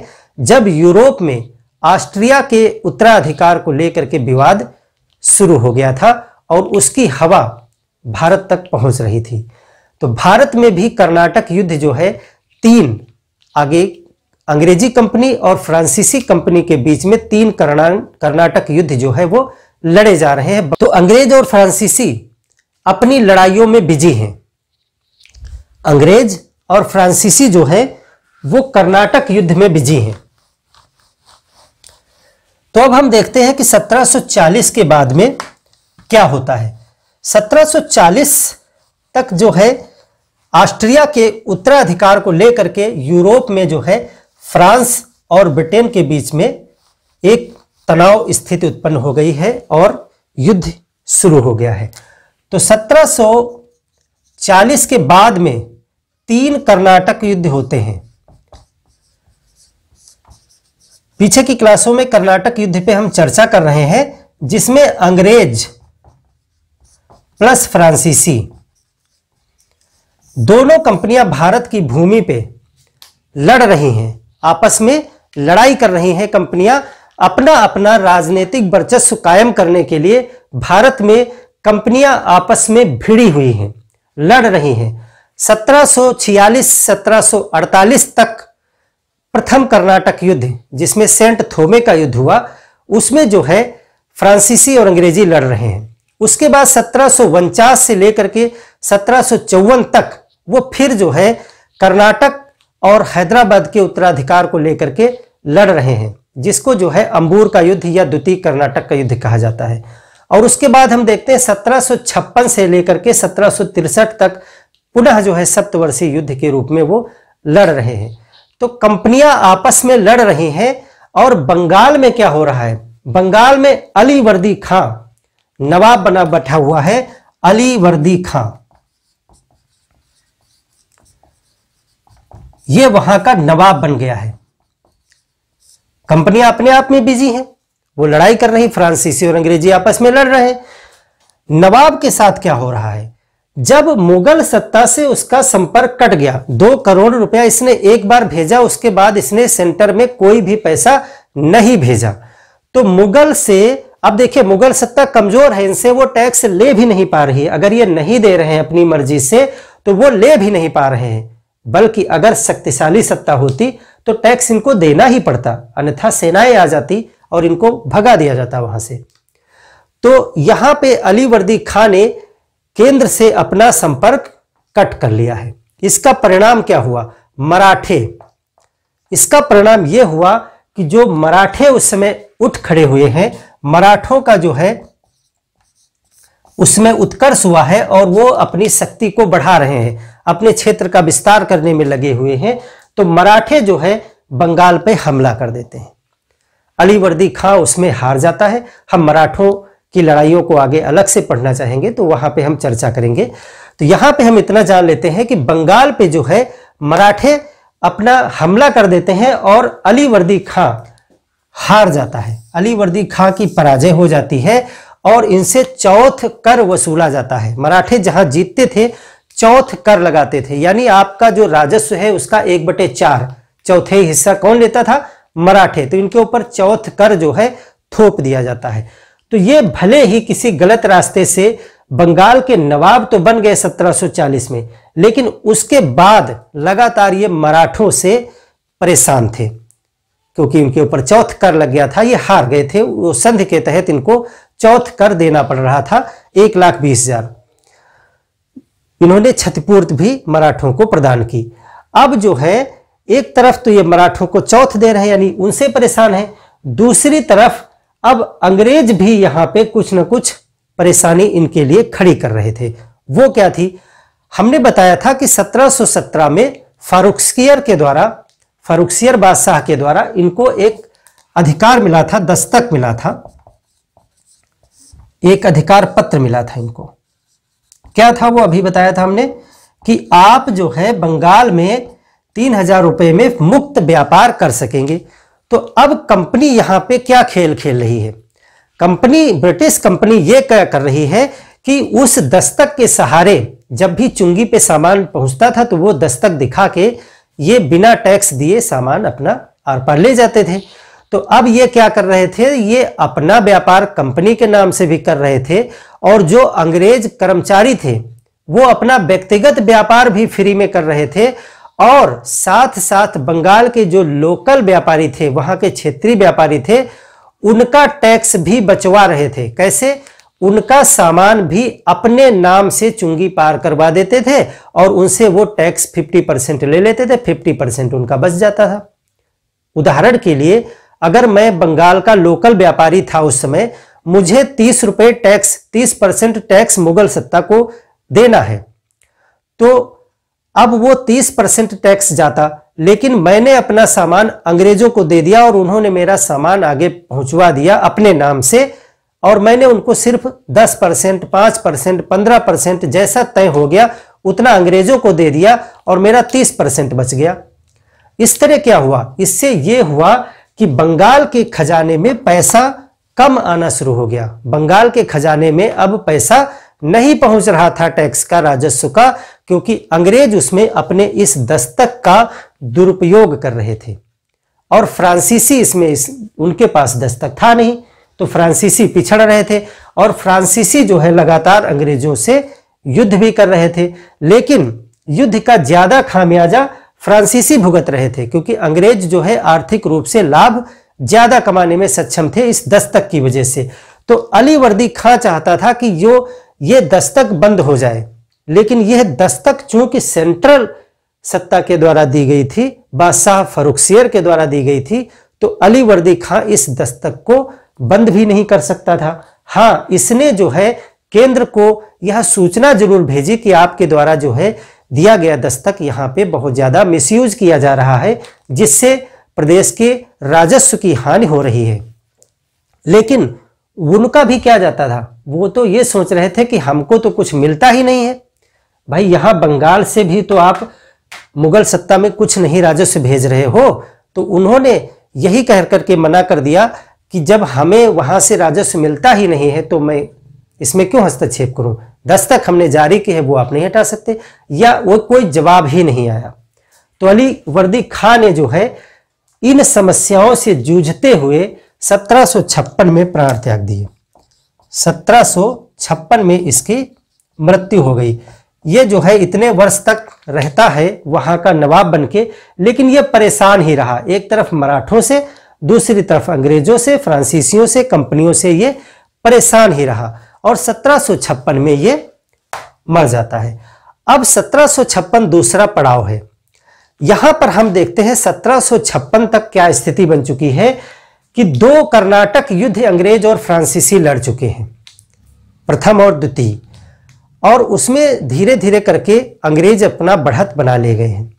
जब यूरोप में ऑस्ट्रिया के उत्तराधिकार को लेकर के विवाद शुरू हो गया था और उसकी हवा भारत तक पहुंच रही थी तो भारत में भी कर्नाटक युद्ध जो है तीन आगे अंग्रेजी कंपनी और फ्रांसीसी कंपनी के बीच में तीन कर्नाटक युद्ध जो है वो लड़े जा रहे हैं तो अंग्रेज और फ्रांसीसी अपनी लड़ाइयों में बिजी हैं अंग्रेज और फ्रांसीसी जो है वो कर्नाटक युद्ध में बिजी हैं तो अब हम देखते हैं कि 1740 के बाद में क्या होता है 1740 तक जो है ऑस्ट्रिया के उत्तराधिकार को लेकर के यूरोप में जो है फ्रांस और ब्रिटेन के बीच में एक तनाव स्थिति उत्पन्न हो गई है और युद्ध शुरू हो गया है तो 1740 के बाद में तीन कर्नाटक युद्ध होते हैं पीछे की क्लासों में कर्नाटक युद्ध पे हम चर्चा कर रहे हैं जिसमें अंग्रेज प्लस फ्रांसीसी दोनों कंपनियां भारत की भूमि पे लड़ रही हैं आपस में लड़ाई कर रही हैं कंपनियां अपना अपना राजनीतिक वर्चस्व कायम करने के लिए भारत में कंपनियां आपस में भिड़ी हुई हैं लड़ रही हैं 1746-1748 तक प्रथम कर्नाटक युद्ध जिसमें सेंट थोमे का युद्ध हुआ उसमें जो है फ्रांसीसी और अंग्रेजी लड़ रहे हैं उसके बाद सत्रह से लेकर के सत्रह तक वो फिर जो है कर्नाटक और हैदराबाद के उत्तराधिकार को लेकर के लड़ रहे हैं जिसको जो है अंबूर का युद्ध या द्वितीय कर्नाटक का युद्ध कहा जाता है और उसके बाद हम देखते हैं सत्रह से लेकर के सत्रह तक पुनः जो है सप्तवर्षीय युद्ध के रूप में वो लड़ रहे हैं तो कंपनियां आपस में लड़ रही हैं और बंगाल में क्या हो रहा है बंगाल में अली वर्दी खां नवाब बना बैठा हुआ है अली वर्दी खां ये वहां का नवाब बन गया है कंपनियां अपने आप में बिजी हैं वो लड़ाई कर रही फ्रांसीसी और अंग्रेजी आपस में लड़ रहे हैं नवाब के साथ क्या हो रहा है जब मुगल सत्ता से उसका संपर्क कट गया दो करोड़ रुपया इसने एक बार भेजा उसके बाद इसने सेंटर में कोई भी पैसा नहीं भेजा तो मुगल से अब देखिए मुगल सत्ता कमजोर है इनसे वो टैक्स ले भी नहीं पा रही अगर ये नहीं दे रहे हैं अपनी मर्जी से तो वो ले भी नहीं पा रहे हैं बल्कि अगर शक्तिशाली सत्ता होती तो टैक्स इनको देना ही पड़ता अन्यथा सेनाएं आ जाती और इनको भगा दिया जाता वहां से तो यहां पे अलीवर्दी खां ने केंद्र से अपना संपर्क कट कर लिया है इसका परिणाम क्या हुआ मराठे इसका परिणाम यह हुआ कि जो मराठे उस समय उठ खड़े हुए हैं मराठों का जो है उसमें उत्कर्ष हुआ है और वो अपनी शक्ति को बढ़ा रहे हैं अपने क्षेत्र का विस्तार करने में लगे हुए हैं तो मराठे जो है बंगाल पे हमला कर देते हैं अलीवर्दी खां उसमें हार जाता है हम मराठों की लड़ाइयों को आगे अलग से पढ़ना चाहेंगे तो वहां पे हम चर्चा करेंगे तो यहां पे हम इतना जान लेते हैं कि बंगाल पे जो है मराठे अपना हमला कर देते हैं और अली वर्दी खां हार जाता है अली वर्दी खां की पराजय हो जाती है और इनसे चौथ कर वसूला जाता है मराठे जहां जीतते थे चौथ कर लगाते थे यानी आपका जो राजस्व है उसका एक बटे चार चौथे हिस्सा कौन लेता था मराठे तो इनके ऊपर चौथ कर जो है थोप दिया जाता है तो ये भले ही किसी गलत रास्ते से बंगाल के नवाब तो बन गए 1740 में लेकिन उसके बाद लगातार ये मराठों से परेशान थे क्योंकि इनके ऊपर चौथ कर लग गया था ये हार गए थे वो संध के तहत इनको चौथ कर देना पड़ रहा था एक लाख बीस हजार इन्होंने क्षतिपूर्त भी मराठों को प्रदान की अब जो है एक तरफ तो ये मराठों को चौथ दे रहे यानी उनसे परेशान है दूसरी तरफ अब अंग्रेज भी यहां पे कुछ ना कुछ परेशानी इनके लिए खड़ी कर रहे थे वो क्या थी हमने बताया था कि 1717 में फारुक्सियर के द्वारा फारुक्सियर बादशाह के द्वारा इनको एक अधिकार मिला था दस्तक मिला था एक अधिकार पत्र मिला था इनको क्या था वो अभी बताया था हमने कि आप जो है बंगाल में तीन हजार रुपये में मुक्त व्यापार कर सकेंगे तो अब कंपनी यहां पे क्या खेल खेल रही है कंपनी ब्रिटिश कंपनी ये क्या कर रही है कि उस दस्तक के सहारे जब भी चुंगी पे सामान पहुंचता था तो वो दस्तक दिखा के ये बिना टैक्स दिए सामान अपना आर पार ले जाते थे तो अब ये क्या कर रहे थे ये अपना व्यापार कंपनी के नाम से भी कर रहे थे और जो अंग्रेज कर्मचारी थे वो अपना व्यक्तिगत व्यापार भी फ्री में कर रहे थे और साथ साथ बंगाल के जो लोकल व्यापारी थे वहां के क्षेत्रीय व्यापारी थे उनका टैक्स भी बचवा रहे थे कैसे उनका सामान भी अपने नाम से चुंगी पार करवा देते थे और उनसे वो टैक्स 50 परसेंट ले लेते थे 50 परसेंट उनका बच जाता था उदाहरण के लिए अगर मैं बंगाल का लोकल व्यापारी था उस समय मुझे तीस रुपए टैक्स तीस परसेंट टैक्स मुगल सत्ता को देना है तो अब वो तीस परसेंट टैक्स जाता लेकिन मैंने अपना सामान अंग्रेजों को दे दिया और उन्होंने मेरा सामान आगे पहुंचवा दिया अपने नाम से और मैंने उनको सिर्फ दस परसेंट पांच परसेंट पंद्रह परसेंट जैसा तय हो गया उतना अंग्रेजों को दे दिया और मेरा तीस परसेंट बच गया इस तरह क्या हुआ इससे यह हुआ कि बंगाल के खजाने में पैसा कम आना शुरू हो गया बंगाल के खजाने में अब पैसा नहीं पहुंच रहा था टैक्स का राजस्व का क्योंकि अंग्रेज उसमें अपने इस दस्तक का दुरुपयोग कर रहे थे और फ्रांसीसी इसमें इस उनके पास दस्तक था नहीं तो फ्रांसीसी पिछड़ रहे थे और फ्रांसीसी जो है लगातार अंग्रेजों से युद्ध भी कर रहे थे लेकिन युद्ध का ज्यादा खामियाजा फ्रांसीसी भुगत रहे थे क्योंकि अंग्रेज जो है आर्थिक रूप से लाभ ज्यादा कमाने में सक्षम थे इस दस्तक की वजह से तो अली वर्दी खां चाहता था कि यो ये दस्तक बंद हो जाए लेकिन यह दस्तक चूंकि सेंट्रल सत्ता के द्वारा दी गई थी बादशाह फरुखसियर के द्वारा दी गई थी तो अली वर्दी खां इस दस्तक को बंद भी नहीं कर सकता था हाँ इसने जो है केंद्र को यह सूचना जरूर भेजी कि आपके द्वारा जो है दिया गया दस्तक यहाँ पे बहुत ज़्यादा मिसयूज किया जा रहा है जिससे प्रदेश के राजस्व की हानि हो रही है लेकिन उनका भी क्या जाता था वो तो ये सोच रहे थे कि हमको तो कुछ मिलता ही नहीं है भाई यहां बंगाल से भी तो आप मुगल सत्ता में कुछ नहीं राजस्व भेज रहे हो तो उन्होंने यही कह करके मना कर दिया कि जब हमें वहां से राजस्व मिलता ही नहीं है तो मैं इसमें क्यों हस्तक्षेप करूं दस्तक हमने जारी की है वो आप नहीं हटा सकते या वो कोई जवाब ही नहीं आया तो अली वर्दी खां ने जो है इन समस्याओं से जूझते हुए सत्रह में प्राण त्याग दिए सत्रह में इसकी मृत्यु हो गई ये जो है इतने वर्ष तक रहता है वहां का नवाब बन के लेकिन ये परेशान ही रहा एक तरफ मराठों से दूसरी तरफ अंग्रेजों से फ्रांसीसियों से कंपनियों से ये परेशान ही रहा और सत्रह में ये मर जाता है अब सत्रह दूसरा पड़ाव है यहाँ पर हम देखते हैं सत्रह तक क्या स्थिति बन चुकी है कि दो कर्नाटक युद्ध अंग्रेज और फ्रांसीसी लड़ चुके हैं प्रथम और द्वितीय और उसमें धीरे धीरे करके अंग्रेज अपना बढ़त बना ले गए हैं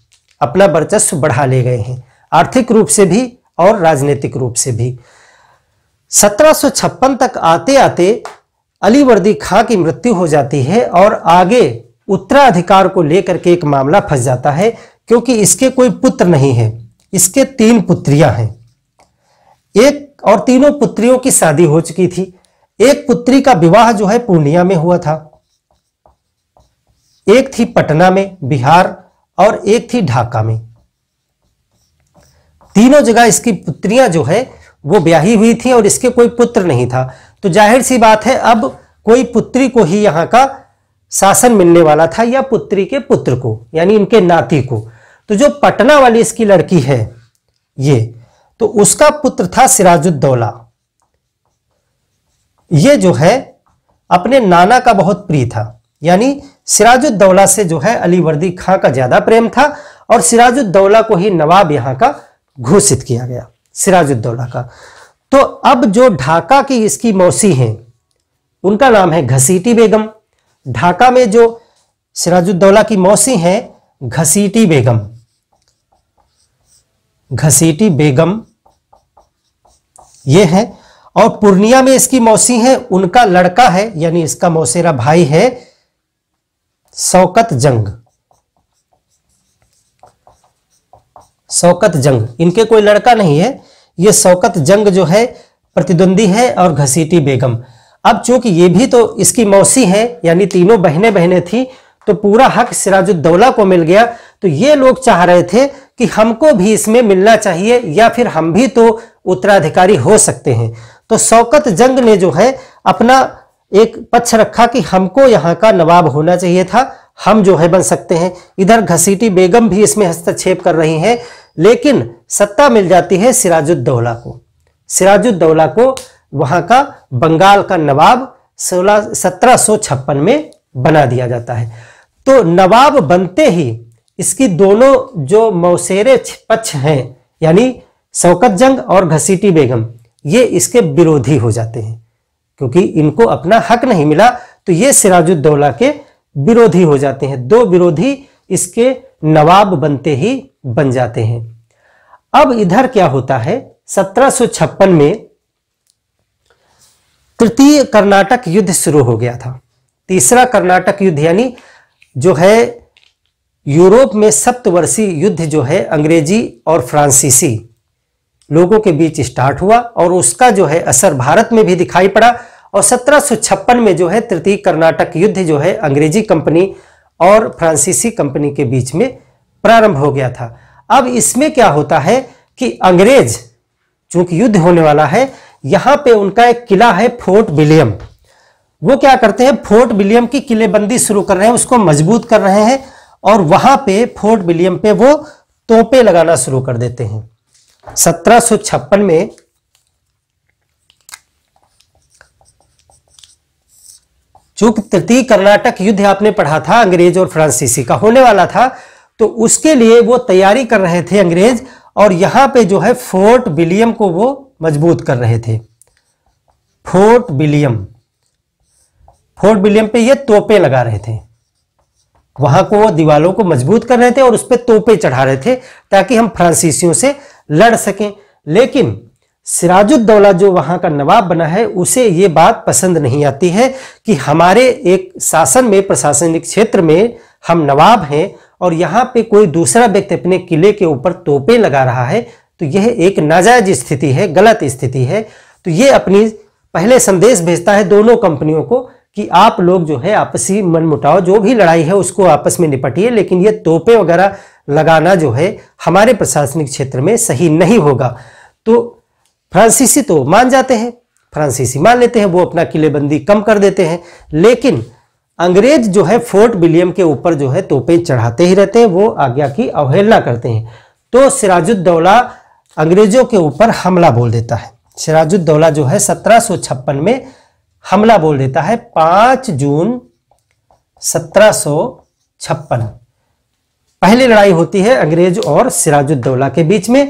अपना वर्चस्व बढ़ा ले गए हैं आर्थिक रूप से भी और राजनीतिक रूप से भी सत्रह तक आते आते अली वर्दी खां की मृत्यु हो जाती है और आगे उत्तराधिकार को लेकर के एक मामला फंस जाता है क्योंकि इसके कोई पुत्र नहीं है इसके तीन पुत्रियां हैं एक और तीनों पुत्रियों की शादी हो चुकी थी एक पुत्री का विवाह जो है पूर्णिया में हुआ था एक थी पटना में बिहार और एक थी ढाका में तीनों जगह इसकी पुत्रियां जो है वो ब्याही हुई थी और इसके कोई पुत्र नहीं था तो जाहिर सी बात है अब कोई पुत्री को ही यहां का शासन मिलने वाला था या पुत्री के पुत्र को यानी इनके नाती को तो जो पटना वाली इसकी लड़की है ये तो उसका पुत्र था सिराजुद्दौला ये जो है अपने नाना का बहुत प्रिय था यानी सिराजुद्दौला से जो है अलीवर्दी खां का ज्यादा प्रेम था और सिराजुद्दौला को ही नवाब यहां का घोषित किया गया सिराजुद्दौला का तो अब जो ढाका की इसकी मौसी हैं उनका नाम है घसीटी बेगम ढाका में जो सिराजुद्दौला की मौसी हैं घसीटी बेगम घसीटी बेगम ये है और पूर्णिया में इसकी मौसी है उनका लड़का है यानी इसका मौसेरा भाई है शौकत जंग शौकत जंग इनके कोई लड़का नहीं है ये शौकत जंग जो है प्रतिद्वंदी है और घसीटी बेगम अब चूंकि ये भी तो इसकी मौसी है यानी तीनों बहने बहने थी तो पूरा हक सिराजुद्दौला को मिल गया तो ये लोग चाह रहे थे कि हमको भी इसमें मिलना चाहिए या फिर हम भी तो उत्तराधिकारी हो सकते हैं तो शौकत जंग ने जो है अपना एक पक्ष रखा कि हमको यहाँ का नवाब होना चाहिए था हम जो है बन सकते हैं इधर घसीटी बेगम भी इसमें हस्तक्षेप कर रही हैं लेकिन सत्ता मिल जाती है सिराजुद्दौला को सिराजुद्दौला को वहाँ का बंगाल का नवाब सोलह सत्रह सौ छप्पन में बना दिया जाता है तो नवाब बनते ही इसकी दोनों जो मौसेरे पक्ष हैं यानी शौकत जंग और घसीटी बेगम ये इसके विरोधी हो जाते हैं क्योंकि इनको अपना हक नहीं मिला तो ये सिराजुद्दौला के विरोधी हो जाते हैं दो विरोधी इसके नवाब बनते ही बन जाते हैं अब इधर क्या होता है सत्रह में तृतीय कर्नाटक युद्ध शुरू हो गया था तीसरा कर्नाटक युद्ध यानी जो है यूरोप में सप्तवर्षीय युद्ध जो है अंग्रेजी और फ्रांसीसी लोगों के बीच स्टार्ट हुआ और उसका जो है असर भारत में भी दिखाई पड़ा और सत्रह में जो है तृतीय कर्नाटक युद्ध जो है अंग्रेजी कंपनी और फ्रांसीसी कंपनी के बीच में प्रारंभ हो गया था अब इसमें क्या होता है कि अंग्रेज चूंकि युद्ध होने वाला है यहां पे उनका एक किला है फोर्ट विलियम वो क्या करते हैं फोर्ट विलियम की किलेबंदी शुरू कर रहे हैं उसको मजबूत कर रहे हैं और वहां पे फोर्ट विलियम पे वो तोपे लगाना शुरू कर देते हैं सत्रह में चूंकि तृतीय कर्नाटक युद्ध आपने पढ़ा था अंग्रेज और फ्रांसीसी का होने वाला था तो उसके लिए वो तैयारी कर रहे थे अंग्रेज और यहां पे जो है फोर्ट विलियम को वो मजबूत कर रहे थे फोर्ट विलियम फोर्ट विलियम पे ये तोपे लगा रहे थे वहां को वो दीवालों को मजबूत कर रहे थे और उस पर तोपे चढ़ा रहे थे ताकि हम फ्रांसीसियों से लड़ सकें लेकिन सिराजुद्दौला जो वहां का नवाब बना है उसे ये बात पसंद नहीं आती है कि हमारे एक शासन में प्रशासनिक क्षेत्र में हम नवाब हैं और यहाँ पे कोई दूसरा व्यक्ति अपने किले के ऊपर तोपे लगा रहा है तो यह एक नाजायज स्थिति है गलत स्थिति है तो ये अपनी पहले संदेश भेजता है दोनों कंपनियों को कि आप लोग जो है आपसी मनमुटाव जो भी लड़ाई है उसको आपस में निपटिए लेकिन ये तोपे वगैरह लगाना जो है हमारे प्रशासनिक क्षेत्र में सही नहीं होगा तो फ्रांसीसी तो मान जाते हैं फ्रांसीसी मान लेते हैं वो अपना किलेबंदी कम कर देते हैं लेकिन अंग्रेज जो है फोर्ट विलियम के ऊपर जो है तोपे चढ़ाते ही रहते हैं वो आज्ञा की अवहेलना करते हैं तो सिराजुद्दौला अंग्रेजों के ऊपर हमला बोल देता है सिराजुद्दौला जो है सत्रह में हमला बोल देता है पांच जून सत्रह पहली लड़ाई होती है अंग्रेज और सिराजुद्दौला के बीच में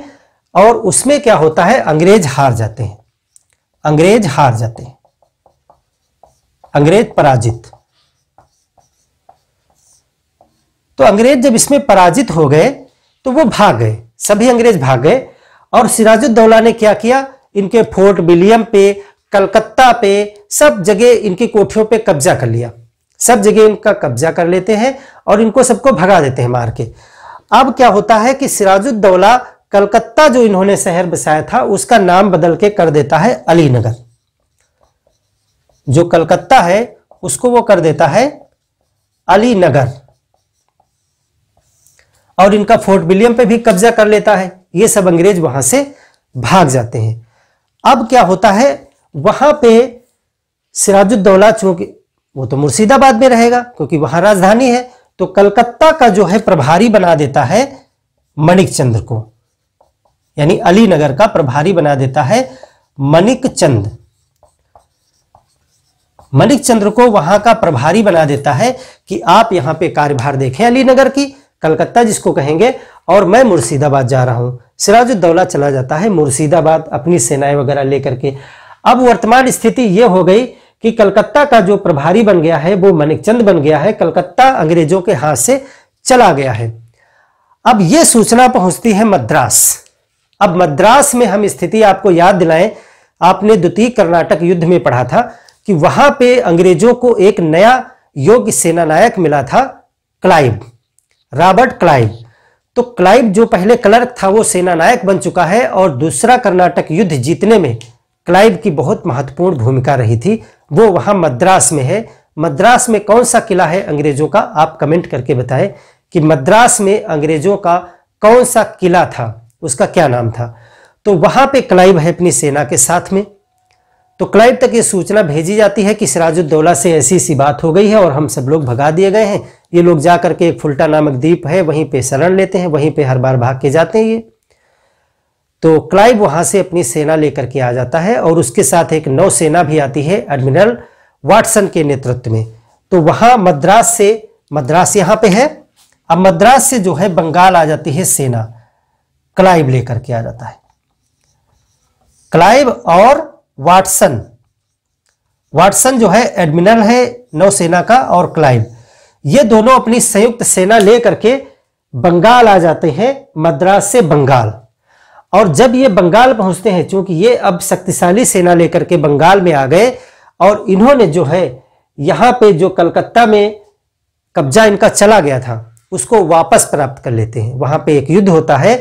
और उसमें क्या होता है अंग्रेज हार जाते हैं अंग्रेज हार जाते हैं अंग्रेज पराजित तो अंग्रेज जब इसमें पराजित हो गए तो वो भाग गए सभी अंग्रेज भाग गए और सिराजुद्दौला ने क्या किया इनके फोर्ट विलियम पे कलकत्ता पे सब जगह इनकी कोठियों पे कब्जा कर लिया सब जगह इनका कब्जा कर लेते हैं और इनको सबको भगा देते हैं मार के अब क्या होता है कि सिराजुद्दौला कलकत्ता जो इन्होंने शहर बसाया था उसका नाम बदल के कर देता है अलीनगर जो कलकत्ता है उसको वो कर देता है अलीनगर और इनका फोर्ट विलियम पे भी कब्जा कर लेता है ये सब अंग्रेज वहां से भाग जाते हैं अब क्या होता है वहां पे सिराजुद्दौला चूंकि वो तो मुर्शिदाबाद में रहेगा क्योंकि वहां राजधानी है तो कलकत्ता का जो है प्रभारी बना देता है मणिक चंद्र को यानी नगर का प्रभारी बना देता है मनिक चंद मनिक चंद्र को वहां का प्रभारी बना देता है कि आप यहां पे कार्यभार देखें अली नगर की कलकत्ता जिसको कहेंगे और मैं मुर्शिदाबाद जा रहा हूं सिराजुद्दौला चला जाता है मुर्शिदाबाद अपनी सेनाएं वगैरह लेकर के अब वर्तमान स्थिति यह हो गई कि कलकत्ता का जो प्रभारी बन गया है वो मनिक चंद बन गया है कलकत्ता अंग्रेजों के हाथ से चला गया है अब यह सूचना पहुंचती है मद्रास अब मद्रास में हम स्थिति आपको याद दिलाएं आपने द्वितीय कर्नाटक युद्ध में पढ़ा था कि वहां पे अंग्रेजों को एक नया योग्य सेनानायक मिला था क्लाइव रॉबर्ट क्लाइव तो क्लाइव जो पहले क्लर्क था वो सेनानायक बन चुका है और दूसरा कर्नाटक युद्ध जीतने में क्लाइव की बहुत महत्वपूर्ण भूमिका रही थी वो वहां मद्रास में है मद्रास में कौन सा किला है अंग्रेजों का आप कमेंट करके बताएं कि मद्रास में अंग्रेजों का कौन सा किला था उसका क्या नाम था तो वहां पे क्लाइव है अपनी सेना के साथ में तो क्लाइव तक ये सूचना भेजी जाती है कि सिराजुद्दौला से ऐसी सी बात हो गई है और हम सब लोग भगा दिए गए हैं ये लोग जा करके एक फुलटा नामक द्वीप है वहीं पे शरण लेते हैं वहीं पे हर बार भाग के जाते हैं ये तो क्लाइव वहां से अपनी सेना लेकर के आ जाता है और उसके साथ एक नौसेना भी आती है एडमिरल वाटसन के नेतृत्व में तो वहां मद्रास से मद्रास यहां पे है अब मद्रास से जो है बंगाल आ जाती है सेना क्लाइव लेकर के आ जाता है क्लाइव और वाटसन वाटसन जो है एडमिरल है नौसेना का और क्लाइव ये दोनों अपनी संयुक्त सेना लेकर के बंगाल आ जाते हैं मद्रास से बंगाल और जब ये बंगाल पहुंचते हैं चूंकि ये अब शक्तिशाली सेना लेकर के बंगाल में आ गए और इन्होंने जो है यहां पे जो कलकत्ता में कब्जा इनका चला गया था उसको वापस प्राप्त कर लेते हैं वहां पे एक युद्ध होता है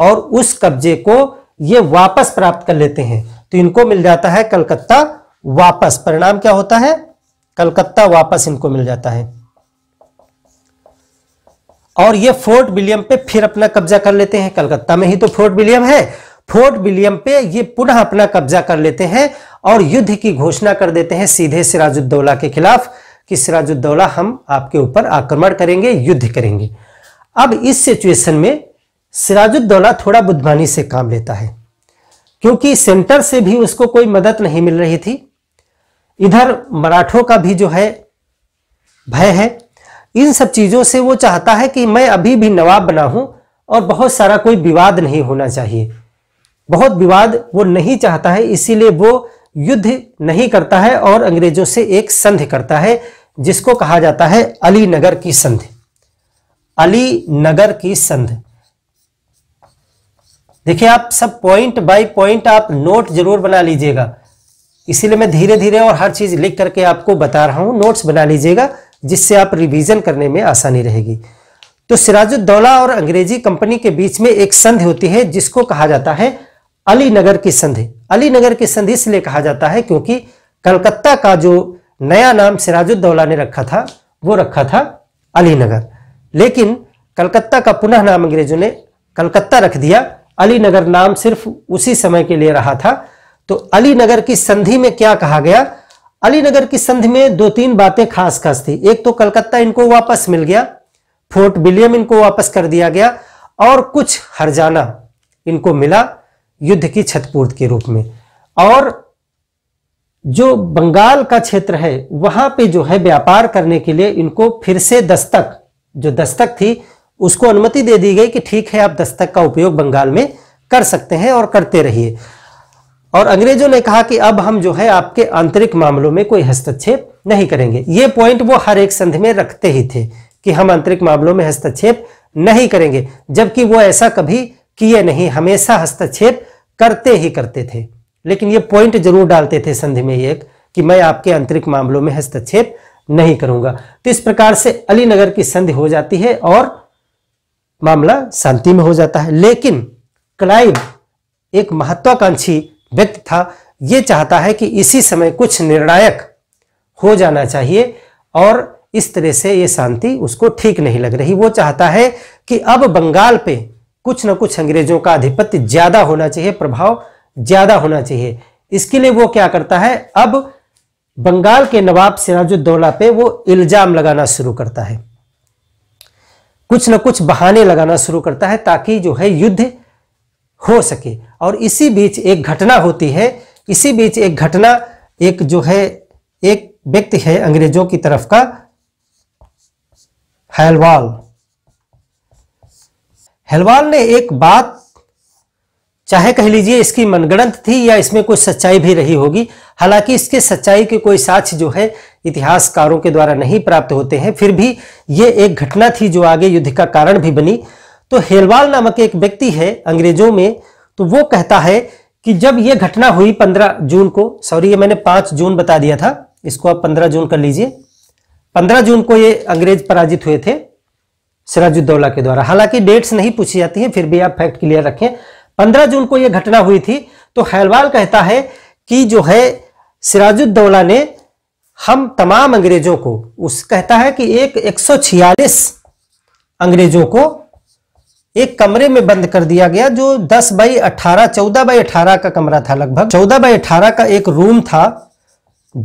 और उस कब्जे को ये वापस प्राप्त कर लेते हैं तो इनको मिल जाता है कलकत्ता वापस परिणाम क्या होता है कलकत्ता वापस इनको मिल जाता है और ये फोर्ट विलियम पे फिर अपना कब्जा कर लेते हैं कलकत्ता में ही तो फोर्ट विलियम है फोर्ट विलियम पे ये पुनः अपना कब्जा कर लेते हैं और युद्ध की घोषणा कर देते हैं सीधे सिराजुद्दौला के खिलाफ कि सिराजुद्दौला हम आपके ऊपर आक्रमण करेंगे युद्ध करेंगे अब इस सिचुएशन में सिराजुद्दौला थोड़ा बुद्धमानी से काम लेता है क्योंकि सेंटर से भी उसको कोई मदद नहीं मिल रही थी इधर मराठों का भी जो है भय है इन सब चीज़ों से वो चाहता है कि मैं अभी भी नवाब बना हूं और बहुत सारा कोई विवाद नहीं होना चाहिए बहुत विवाद वो नहीं चाहता है इसीलिए वो युद्ध नहीं करता है और अंग्रेजों से एक संधि करता है जिसको कहा जाता है अली नगर की संधि नगर की संधि देखिए आप सब पॉइंट बाय पॉइंट आप नोट जरूर बना लीजिएगा इसीलिए मैं धीरे धीरे और हर चीज़ लिख करके आपको बता रहा हूँ नोट्स बना लीजिएगा जिससे आप रिवीजन करने में आसानी रहेगी तो सिराजुद्दौला और अंग्रेजी कंपनी के बीच में एक संधि होती है जिसको कहा जाता है अली नगर की संधि अली नगर की संधि इसलिए कहा जाता है क्योंकि कलकत्ता का जो नया नाम सिराजुद्दौला ने रखा था वो रखा था अली नगर लेकिन कलकत्ता का पुनः नाम अंग्रेजों ने कलकत्ता रख दिया अली नगर नाम सिर्फ उसी समय के लिए रहा था तो अली नगर की संधि में क्या कहा गया अली नगर की संधि में दो तीन बातें खास खास थी एक तो कलकत्ता इनको वापस मिल गया फोर्ट विलियम इनको वापस कर दिया गया और कुछ हरजाना इनको मिला युद्ध की छतपूर्त के रूप में और जो बंगाल का क्षेत्र है वहां पे जो है व्यापार करने के लिए इनको फिर से दस्तक जो दस्तक थी उसको अनुमति दे दी गई कि ठीक है आप दस्तक का उपयोग बंगाल में कर सकते हैं और करते रहिए और अंग्रेजों ने कहा कि अब हम जो है आपके आंतरिक मामलों में कोई हस्तक्षेप नहीं करेंगे ये पॉइंट वो हर एक संधि में रखते ही थे कि हम आंतरिक मामलों में हस्तक्षेप नहीं करेंगे जबकि वो ऐसा कभी किए नहीं हमेशा हस्तक्षेप करते ही करते थे लेकिन ये पॉइंट जरूर डालते थे संधि में एक कि मैं आपके आंतरिक मामलों में हस्तक्षेप नहीं करूंगा तो इस प्रकार से अलीनगर की संधि हो जाती है और मामला शांति में हो जाता है लेकिन क्लाइव एक महत्वाकांक्षी व्यक्ति था ये चाहता है कि इसी समय कुछ निर्णायक हो जाना चाहिए और इस तरह से ये शांति उसको ठीक नहीं लग रही वो चाहता है कि अब बंगाल पे कुछ ना कुछ अंग्रेजों का आधिपत्य ज्यादा होना चाहिए प्रभाव ज्यादा होना चाहिए इसके लिए वो क्या करता है अब बंगाल के नवाब सिराजुद्दौला पे वो इल्जाम लगाना शुरू करता है कुछ न कुछ बहाने लगाना शुरू करता है ताकि जो है युद्ध हो सके और इसी बीच एक घटना होती है इसी बीच एक घटना एक जो है एक व्यक्ति है अंग्रेजों की तरफ का हेलवाल हेलवाल ने एक बात चाहे कह लीजिए इसकी मनगणंत थी या इसमें कोई सच्चाई भी रही होगी हालांकि इसके सच्चाई के कोई साक्ष्य जो है इतिहासकारों के द्वारा नहीं प्राप्त होते हैं फिर भी ये एक घटना थी जो आगे युद्ध का कारण भी बनी तो हेलवाल नामक एक व्यक्ति है अंग्रेजों में तो वो कहता है कि जब ये घटना हुई पंद्रह जून को सॉरी ये मैंने पांच जून बता दिया था इसको आप पंद्रह जून कर लीजिए पंद्रह जून को ये अंग्रेज पराजित हुए थे सिराजुद्दौला के द्वारा हालांकि डेट्स नहीं पूछी जाती है फिर भी आप फैक्ट क्लियर रखें पंद्रह जून को यह घटना हुई थी तो हेलवाल कहता है कि जो है सिराजुद्दौला ने हम तमाम अंग्रेजों को उस कहता है कि एक 146 अंग्रेजों को एक कमरे में बंद कर दिया गया जो 10 बाई 18 14 बाई 18 का कमरा था लगभग 14 बाई 18 का एक रूम था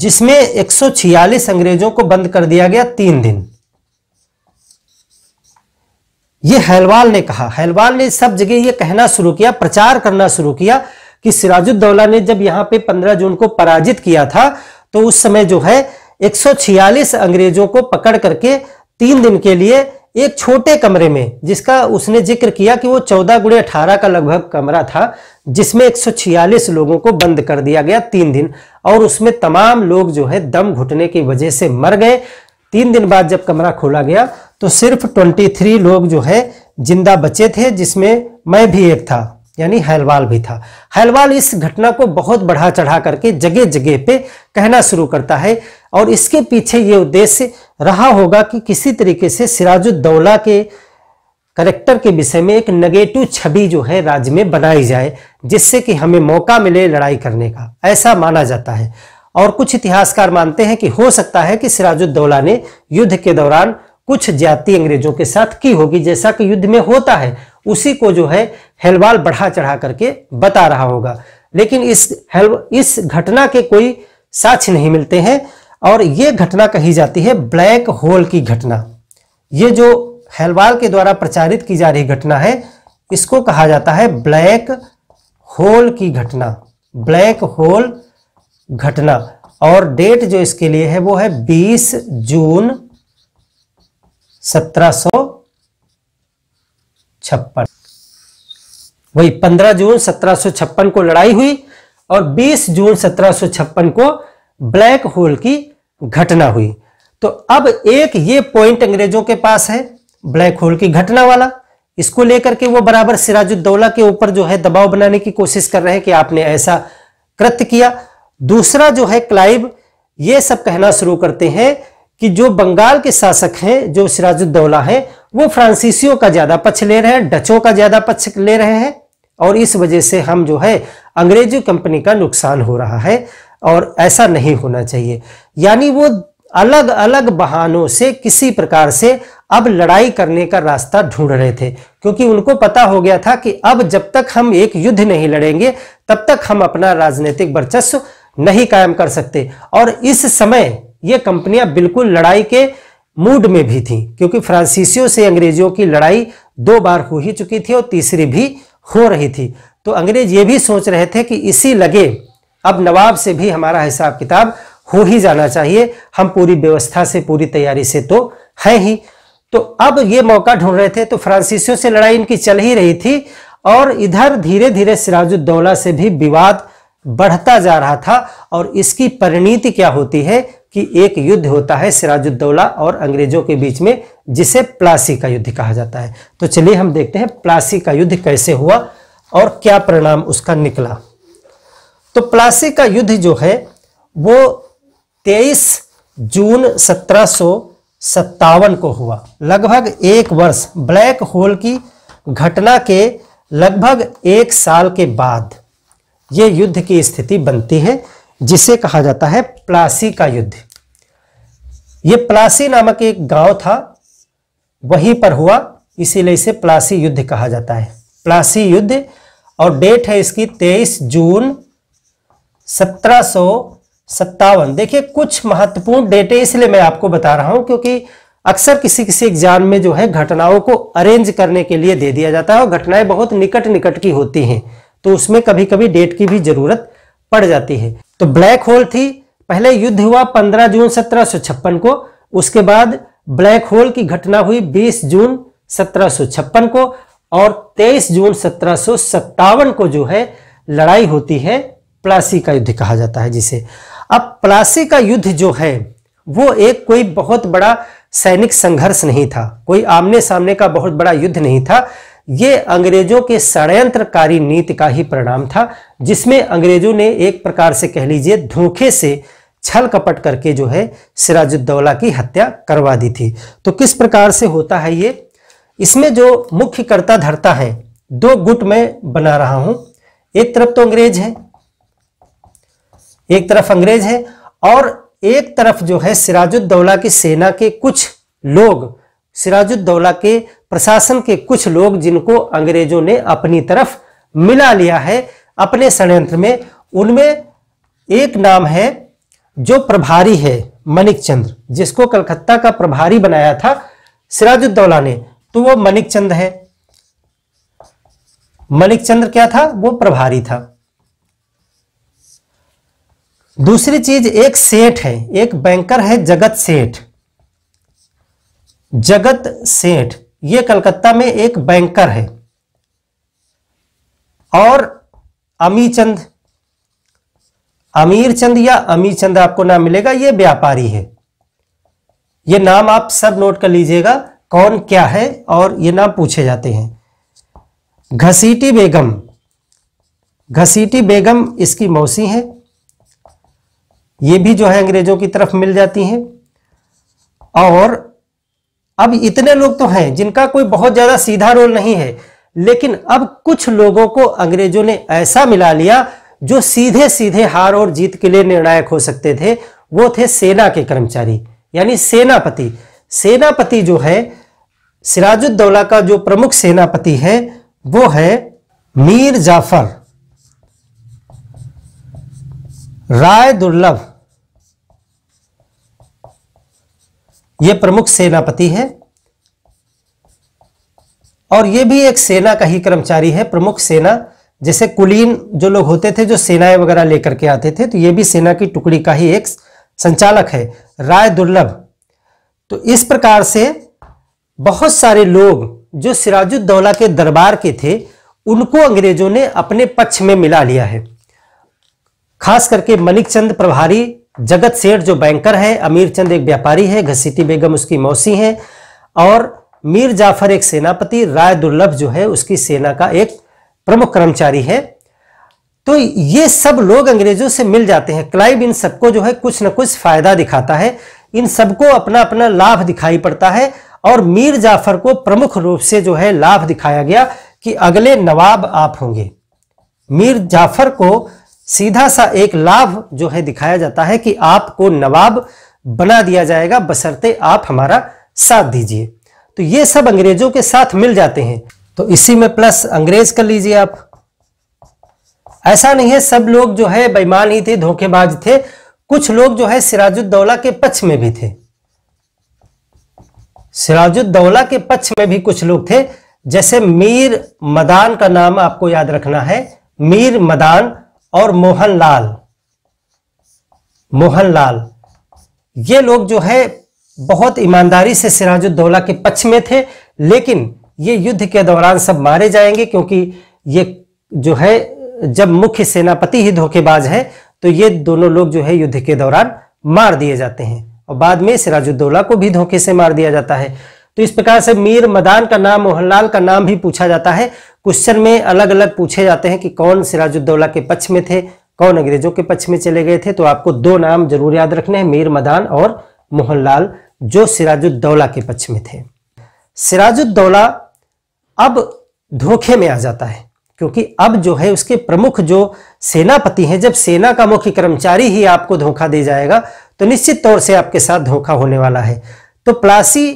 जिसमें 146 अंग्रेजों को बंद कर दिया गया तीन दिन ये हैलवाल ने कहा हैलवाल ने सब जगह ये कहना शुरू किया प्रचार करना शुरू किया कि सिराजुद्दौला ने जब यहां पे 15 जून को पराजित किया था तो उस समय जो है 146 अंग्रेजों को पकड़ करके तीन दिन के लिए एक छोटे कमरे में जिसका उसने जिक्र किया कि वो चौदह गुड़े अठारह का लगभग कमरा था जिसमें 146 लोगों को बंद कर दिया गया तीन दिन और उसमें तमाम लोग जो है दम घुटने की वजह से मर गए तीन दिन बाद जब कमरा खोला गया तो सिर्फ 23 लोग जो है जिंदा बचे थे जिसमें मैं भी एक था यानी हैलवाल भी था हैलवाल इस घटना को बहुत बढ़ा चढ़ा करके जगह जगह पे कहना शुरू करता है और इसके पीछे ये उद्देश्य रहा होगा कि किसी तरीके से सिराजुद्दौला के करेक्टर के विषय में एक नेगेटिव छवि जो है राज्य में बनाई जाए जिससे कि हमें मौका मिले लड़ाई करने का ऐसा माना जाता है और कुछ इतिहासकार मानते हैं कि हो सकता है कि सिराजुद्दौला ने युद्ध के दौरान कुछ जाति अंग्रेजों के साथ की होगी जैसा कि युद्ध में होता है उसी को जो है हेलवाल बढ़ा चढ़ा करके बता रहा होगा लेकिन इस हेल इस घटना के कोई साक्ष्य नहीं मिलते हैं और ये घटना कही जाती है ब्लैक होल की घटना ये जो हेलवाल के द्वारा प्रचारित की जा रही घटना है इसको कहा जाता है ब्लैक होल की घटना ब्लैक होल घटना और डेट जो इसके लिए है वो है 20 जून सत्रह छप्पन वही 15 जून 1756 को लड़ाई हुई और 20 जून 1756 को ब्लैक होल की घटना हुई तो अब एक ये पॉइंट अंग्रेजों के पास है ब्लैक होल की घटना वाला इसको लेकर के वो बराबर सिराजुद्दौला के ऊपर जो है दबाव बनाने की कोशिश कर रहे हैं कि आपने ऐसा कृत्य किया दूसरा जो है क्लाइव ये सब कहना शुरू करते हैं कि जो बंगाल के शासक हैं जो सिराजुद्दौला हैं वो फ्रांसीसियों का ज्यादा पक्ष ले रहे हैं डचों का ज्यादा पक्ष ले रहे हैं और इस वजह से हम जो है अंग्रेजी कंपनी का नुकसान हो रहा है और ऐसा नहीं होना चाहिए यानी वो अलग अलग बहानों से किसी प्रकार से अब लड़ाई करने का रास्ता ढूंढ रहे थे क्योंकि उनको पता हो गया था कि अब जब तक हम एक युद्ध नहीं लड़ेंगे तब तक हम अपना राजनीतिक वर्चस्व नहीं कायम कर सकते और इस समय ये कंपनियां बिल्कुल लड़ाई के मूड में भी थी क्योंकि फ्रांसीसियों से अंग्रेजों की लड़ाई दो बार हो ही चुकी थी और तीसरी भी हो रही थी तो अंग्रेज ये भी सोच रहे थे कि इसी लगे अब नवाब से भी हमारा हिसाब किताब हो ही जाना चाहिए हम पूरी व्यवस्था से पूरी तैयारी से तो है ही तो अब ये मौका ढूंढ रहे थे तो फ्रांसीसियों से लड़ाई इनकी चल ही रही थी और इधर धीरे धीरे सिराजुद्दौला से भी विवाद बढ़ता जा रहा था और इसकी परिणीति क्या होती है कि एक युद्ध होता है सिराजुद्दौला और अंग्रेजों के बीच में जिसे प्लासी का युद्ध कहा जाता है तो चलिए हम देखते हैं प्लासी का युद्ध कैसे हुआ और क्या परिणाम उसका निकला तो प्लासी का युद्ध जो है वो 23 जून सत्रह को हुआ लगभग एक वर्ष ब्लैक होल की घटना के लगभग एक साल के बाद ये युद्ध की स्थिति बनती है जिसे कहा जाता है प्लासी का युद्ध यह प्लासी नामक एक गांव था वहीं पर हुआ इसीलिए इसे प्लासी युद्ध कहा जाता है प्लासी युद्ध और डेट है इसकी 23 जून सत्रह देखिए कुछ महत्वपूर्ण डेटे इसलिए मैं आपको बता रहा हूं क्योंकि अक्सर किसी किसी एग्जाम में जो है घटनाओं को अरेंज करने के लिए दे दिया जाता है और घटनाएं बहुत निकट निकट की होती हैं तो उसमें कभी कभी डेट की भी जरूरत पड़ जाती है तो ब्लैक होल थी पहले युद्ध हुआ 15 जून सत्रह को उसके बाद ब्लैक होल की घटना हुई 20 जून सत्रह को और 23 जून सत्रह को जो है लड़ाई होती है प्लासी का युद्ध कहा जाता है जिसे अब प्लासी का युद्ध जो है वो एक कोई बहुत बड़ा सैनिक संघर्ष नहीं था कोई आमने सामने का बहुत बड़ा युद्ध नहीं था ये अंग्रेजों के षड्यंत्रकारी नीति का ही परिणाम था जिसमें अंग्रेजों ने एक प्रकार से कह लीजिए धोखे से छल कपट करके जो है सिराजुद्दौला की हत्या करवा दी थी तो किस प्रकार से होता है ये इसमें जो मुख्य कर्ता धरता है दो गुट में बना रहा हूं एक तरफ तो अंग्रेज है एक तरफ अंग्रेज है और एक तरफ जो है सिराजुद्दौला की सेना के कुछ लोग सिराजुद्दौला के प्रशासन के कुछ लोग जिनको अंग्रेजों ने अपनी तरफ मिला लिया है अपने षडयंत्र में उनमें एक नाम है जो प्रभारी है मनिक चंद्र जिसको कलकत्ता का प्रभारी बनाया था सिराजुद्दौला ने तो वो मनिक चंद्र है मनिक चंद्र क्या था वो प्रभारी था दूसरी चीज एक सेठ है एक बैंकर है जगत सेठ जगत सेठ ये कलकत्ता में एक बैंकर है और अमी चंद अमीर चंद या अमी चंद आपको नाम मिलेगा ये व्यापारी है ये नाम आप सब नोट कर लीजिएगा कौन क्या है और ये नाम पूछे जाते हैं घसीटी बेगम घसीटी बेगम इसकी मौसी है ये भी जो है अंग्रेजों की तरफ मिल जाती हैं और अब इतने लोग तो हैं जिनका कोई बहुत ज्यादा सीधा रोल नहीं है लेकिन अब कुछ लोगों को अंग्रेजों ने ऐसा मिला लिया जो सीधे सीधे हार और जीत के लिए निर्णायक हो सकते थे वो थे सेना के कर्मचारी यानी सेनापति सेनापति जो है सिराजुद्दौला का जो प्रमुख सेनापति है वो है मीर जाफर राय दुर्लभ ये प्रमुख सेनापति है और ये भी एक सेना का ही कर्मचारी है प्रमुख सेना जैसे कुलीन जो लोग होते थे जो सेनाएं वगैरह लेकर के आते थे तो ये भी सेना की टुकड़ी का ही एक संचालक है राय दुर्लभ तो इस प्रकार से बहुत सारे लोग जो सिराजुद्दौला के दरबार के थे उनको अंग्रेजों ने अपने पक्ष में मिला लिया है खास करके मनिकचंद प्रभारी जगत सेठ जो बैंकर है अमीर चंद एक व्यापारी है घसीटी बेगम उसकी मौसी है और मीर जाफर एक सेनापति राय दुर्लभ जो है उसकी सेना का एक प्रमुख कर्मचारी है तो ये सब लोग अंग्रेजों से मिल जाते हैं क्लाइव इन सबको जो है कुछ ना कुछ फायदा दिखाता है इन सबको अपना अपना लाभ दिखाई पड़ता है और मीर जाफर को प्रमुख रूप से जो है लाभ दिखाया गया कि अगले नवाब आप होंगे मीर जाफर को सीधा सा एक लाभ जो है दिखाया जाता है कि आपको नवाब बना दिया जाएगा बसरते आप हमारा साथ दीजिए तो ये सब अंग्रेजों के साथ मिल जाते हैं तो इसी में प्लस अंग्रेज कर लीजिए आप ऐसा नहीं है सब लोग जो है बेईमान ही थे धोखेबाज थे कुछ लोग जो है सिराजुद्दौला के पक्ष में भी थे सिराजुद्दौला के पक्ष में भी कुछ लोग थे जैसे मीर मदान का नाम आपको याद रखना है मीर मदान और मोहनलाल मोहनलाल ये लोग जो है बहुत ईमानदारी से सिराजुद्दौला के पक्ष में थे लेकिन ये युद्ध के दौरान सब मारे जाएंगे क्योंकि ये जो है जब मुख्य सेनापति ही धोखेबाज है तो ये दोनों लोग जो है युद्ध के दौरान मार दिए जाते हैं और बाद में सिराजुद्दौला को भी धोखे से मार दिया जाता है तो इस प्रकार से मीर मदान का नाम मोहनलाल का नाम भी पूछा जाता है क्वेश्चन में अलग अलग पूछे जाते हैं कि कौन सिराजुद्दौला के पक्ष में थे कौन अंग्रेजों के पक्ष में चले गए थे तो आपको दो नाम जरूर याद रखने हैं मीर मदान और मोहनलाल जो सिराजुद्दौला के पक्ष में थे सिराजुद्दौला अब धोखे में आ जाता है क्योंकि अब जो है उसके प्रमुख जो सेनापति हैं जब सेना का मुख्य कर्मचारी ही आपको धोखा दे जाएगा तो निश्चित तौर से आपके साथ धोखा होने वाला है तो प्लासी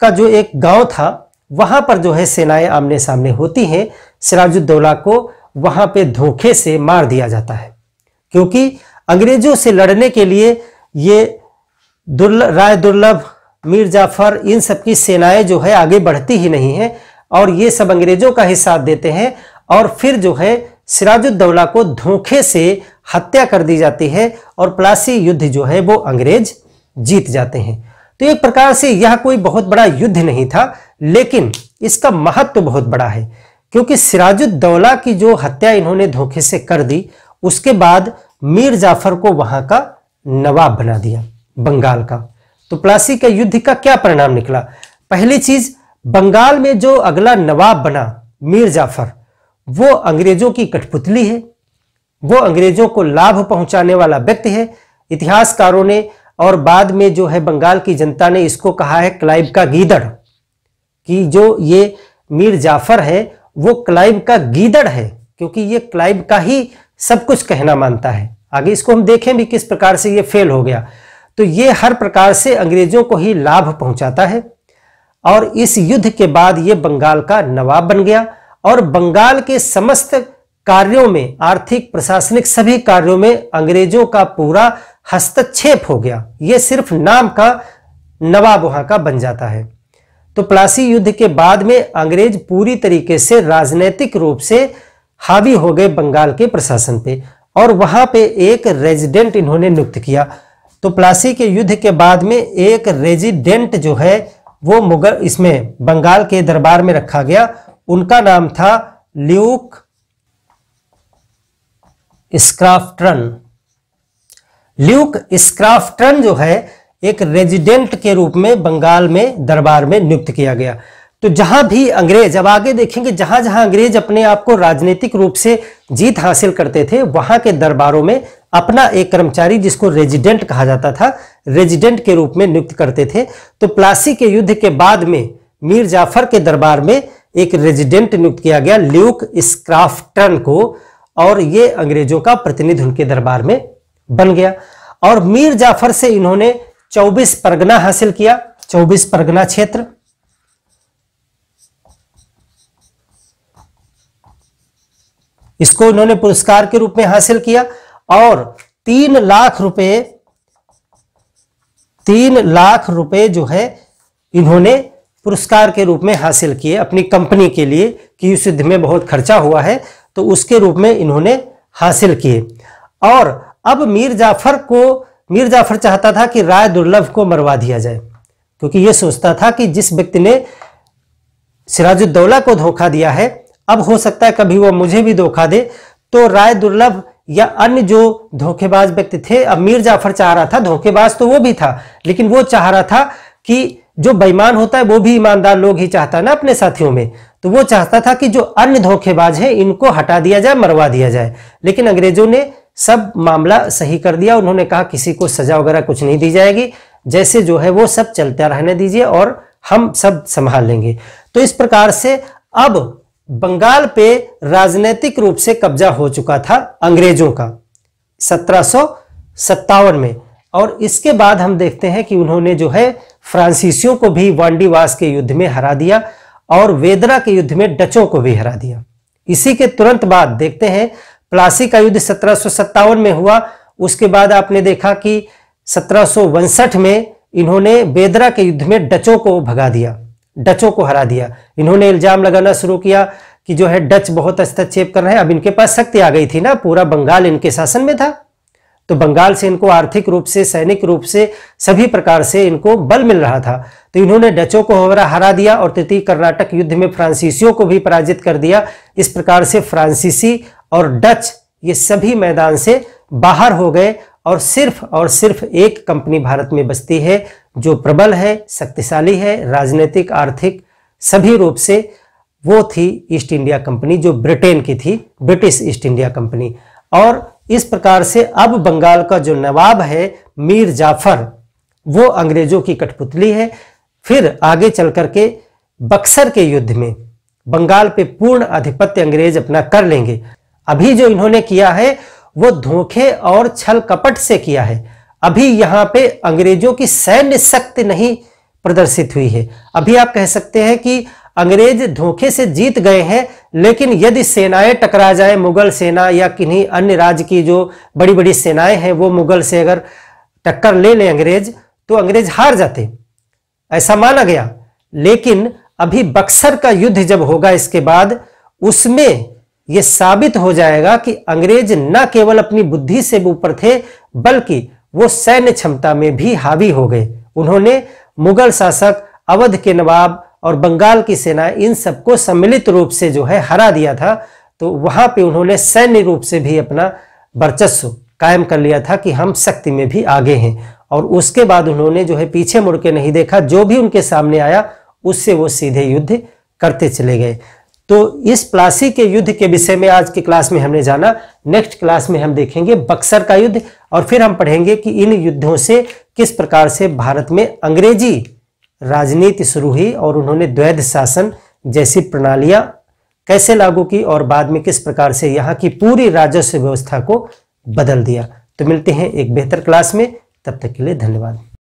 का जो एक गांव था वहां पर जो है सेनाएं आमने सामने होती हैं सिराजुद्दौला को वहां पे धोखे से मार दिया जाता है क्योंकि अंग्रेजों से लड़ने के लिए ये दुर्लभ राय दुर्लभ मीर जाफर इन सबकी सेनाएं जो है आगे बढ़ती ही नहीं है और ये सब अंग्रेजों का ही साथ देते हैं और फिर जो है सिराजुद्दौला को धोखे से हत्या कर दी जाती है और प्लासी युद्ध जो है वो अंग्रेज जीत जाते हैं तो एक प्रकार से यह कोई बहुत बड़ा युद्ध नहीं था लेकिन इसका महत्व तो बहुत बड़ा है क्योंकि सिराजुद्दौला की जो हत्या इन्होंने धोखे से कर दी उसके बाद मीर जाफर को वहां का नवाब बना दिया बंगाल का तो प्लासी के युद्ध का क्या परिणाम निकला पहली चीज बंगाल में जो अगला नवाब बना मीर जाफर वो अंग्रेजों की कठपुतली है वो अंग्रेजों को लाभ पहुंचाने वाला व्यक्ति है इतिहासकारों ने और बाद में जो है बंगाल की जनता ने इसको कहा है क्लाइव का गीदड़ कि जो ये मीर जाफर है वो क्लाइव का गीदड़ है क्योंकि ये क्लाइव का ही सब कुछ कहना मानता है आगे इसको हम देखें भी किस प्रकार से ये फेल हो गया तो ये हर प्रकार से अंग्रेजों को ही लाभ पहुंचाता है और इस युद्ध के बाद ये बंगाल का नवाब बन गया और बंगाल के समस्त कार्यों में आर्थिक प्रशासनिक सभी कार्यों में अंग्रेजों का पूरा हस्तक्षेप हो गया ये सिर्फ नाम का नवाब वहां का बन जाता है तो प्लासी युद्ध के बाद में अंग्रेज पूरी तरीके से राजनैतिक रूप से हावी हो गए बंगाल के प्रशासन पे और वहां पे एक रेजिडेंट इन्होंने नियुक्त किया तो प्लासी के युद्ध के बाद में एक रेजिडेंट जो है वो मुगल इसमें बंगाल के दरबार में रखा गया उनका नाम था ल्यूक स्क्राफ्टन ल्यूक स्क्राफ्टन जो है एक रेजिडेंट के रूप में बंगाल में दरबार में नियुक्त किया गया तो जहां भी अंग्रेज अब आगे देखेंगे जहां जहां अंग्रेज अपने आप को राजनीतिक रूप से जीत हासिल करते थे वहां के दरबारों में अपना एक कर्मचारी जिसको रेजिडेंट कहा जाता था रेजिडेंट के रूप में नियुक्त करते थे तो प्लासी के युद्ध के बाद में मीर जाफर के दरबार में एक रेजिडेंट नियुक्त किया गया ल्यूक स्क्राफ्टन को और ये अंग्रेजों का प्रतिनिधि उनके दरबार में बन गया और मीर जाफर से इन्होंने चौबीस परगना हासिल किया चौबीस परगना क्षेत्र इसको इन्होंने पुरस्कार के रूप में हासिल किया और तीन लाख रुपए तीन लाख रुपए जो है इन्होंने पुरस्कार के रूप में हासिल किए अपनी कंपनी के लिए कि इस युद्ध में बहुत खर्चा हुआ है तो उसके रूप में इन्होंने हासिल किए और अब मीर जाफर को मीर जाफर चाहता था कि राय दुर्लभ को मरवा दिया जाए क्योंकि यह सोचता था कि जिस व्यक्ति ने सिराजुद्दौला को धोखा दिया है अब हो सकता है कभी वो मुझे भी धोखा दे तो राय दुर्लभ या अन्य जो धोखेबाज व्यक्ति थे अब मीर जाफर चाह रहा था धोखेबाज तो वो भी था लेकिन वो चाह रहा था कि जो बेईमान होता है वो भी ईमानदार लोग ही चाहता है ना अपने साथियों में तो वो चाहता था कि जो अन्य धोखेबाज हैं इनको हटा दिया जाए मरवा दिया जाए लेकिन अंग्रेजों ने सब मामला सही कर दिया उन्होंने कहा किसी को सजा वगैरह कुछ नहीं दी जाएगी जैसे जो है वो सब चलता रहने दीजिए और हम सब संभाल लेंगे तो इस प्रकार से अब बंगाल पे राजनीतिक रूप से कब्जा हो चुका था अंग्रेजों का सत्रह में और इसके बाद हम देखते हैं कि उन्होंने जो है फ्रांसीसियों को भी वांडीवास के युद्ध में हरा दिया और वेदरा के युद्ध में डचों को भी हरा दिया इसी के तुरंत बाद देखते हैं प्लासी का युद्ध सत्रह में हुआ उसके बाद आपने देखा कि सत्रह में इन्होंने बेदरा के युद्ध में डचों को भगा दिया डचों को हरा दिया इन्होंने इल्जाम लगाना शुरू किया कि जो है डच बहुत हस्तक्षेप कर रहे हैं अब इनके पास शक्ति आ गई थी ना पूरा बंगाल इनके शासन में था तो बंगाल से इनको आर्थिक रूप से सैनिक रूप से सभी प्रकार से इनको बल मिल रहा था तो इन्होंने डचों को हरा हरा दिया और तृतीय कर्नाटक युद्ध में फ्रांसीसियों को भी पराजित कर दिया इस प्रकार से फ्रांसीसी और डच ये सभी मैदान से बाहर हो गए और सिर्फ और सिर्फ एक कंपनी भारत में बसती है जो प्रबल है शक्तिशाली है राजनीतिक आर्थिक सभी रूप से वो थी ईस्ट इंडिया कंपनी जो ब्रिटेन की थी ब्रिटिश ईस्ट इंडिया कंपनी और इस प्रकार से अब बंगाल का जो नवाब है मीर जाफर वो अंग्रेजों की कठपुतली है फिर आगे चल करके बक्सर के युद्ध में बंगाल पे पूर्ण आधिपत्य अंग्रेज अपना कर लेंगे अभी जो इन्होंने किया है वो धोखे और छल कपट से किया है अभी यहां पे अंग्रेजों की सैन्य शक्ति नहीं प्रदर्शित हुई है अभी आप कह सकते हैं कि अंग्रेज धोखे से जीत गए हैं लेकिन यदि सेनाएं टकरा जाए मुगल सेना या किन्हीं अन्य राज्य की जो बड़ी बड़ी सेनाएं हैं वो मुगल से अगर टक्कर ले लें अंग्रेज तो अंग्रेज हार जाते ऐसा माना गया लेकिन अभी बक्सर का युद्ध जब होगा इसके बाद उसमें ये साबित हो जाएगा कि अंग्रेज न केवल अपनी बुद्धि से ऊपर थे बल्कि वो सैन्य क्षमता में भी हावी हो गए उन्होंने मुगल शासक अवध के नवाब और बंगाल की सेना इन सबको सम्मिलित रूप से जो है हरा दिया था तो वहां पे उन्होंने सैन्य रूप से भी अपना वर्चस्व कायम कर लिया था कि हम शक्ति में भी आगे हैं और उसके बाद उन्होंने जो है पीछे मुड़ के नहीं देखा जो भी उनके सामने आया उससे वो सीधे युद्ध करते चले गए तो इस प्लासी के युद्ध के विषय में आज की क्लास में हमने जाना नेक्स्ट क्लास में हम देखेंगे बक्सर का युद्ध और फिर हम पढ़ेंगे कि इन युद्धों से किस प्रकार से भारत में अंग्रेजी राजनीति शुरू हुई और उन्होंने द्वैध शासन जैसी प्रणालियां कैसे लागू की और बाद में किस प्रकार से यहाँ की पूरी राजस्व व्यवस्था को बदल दिया तो मिलते हैं एक बेहतर क्लास में तब तक के लिए धन्यवाद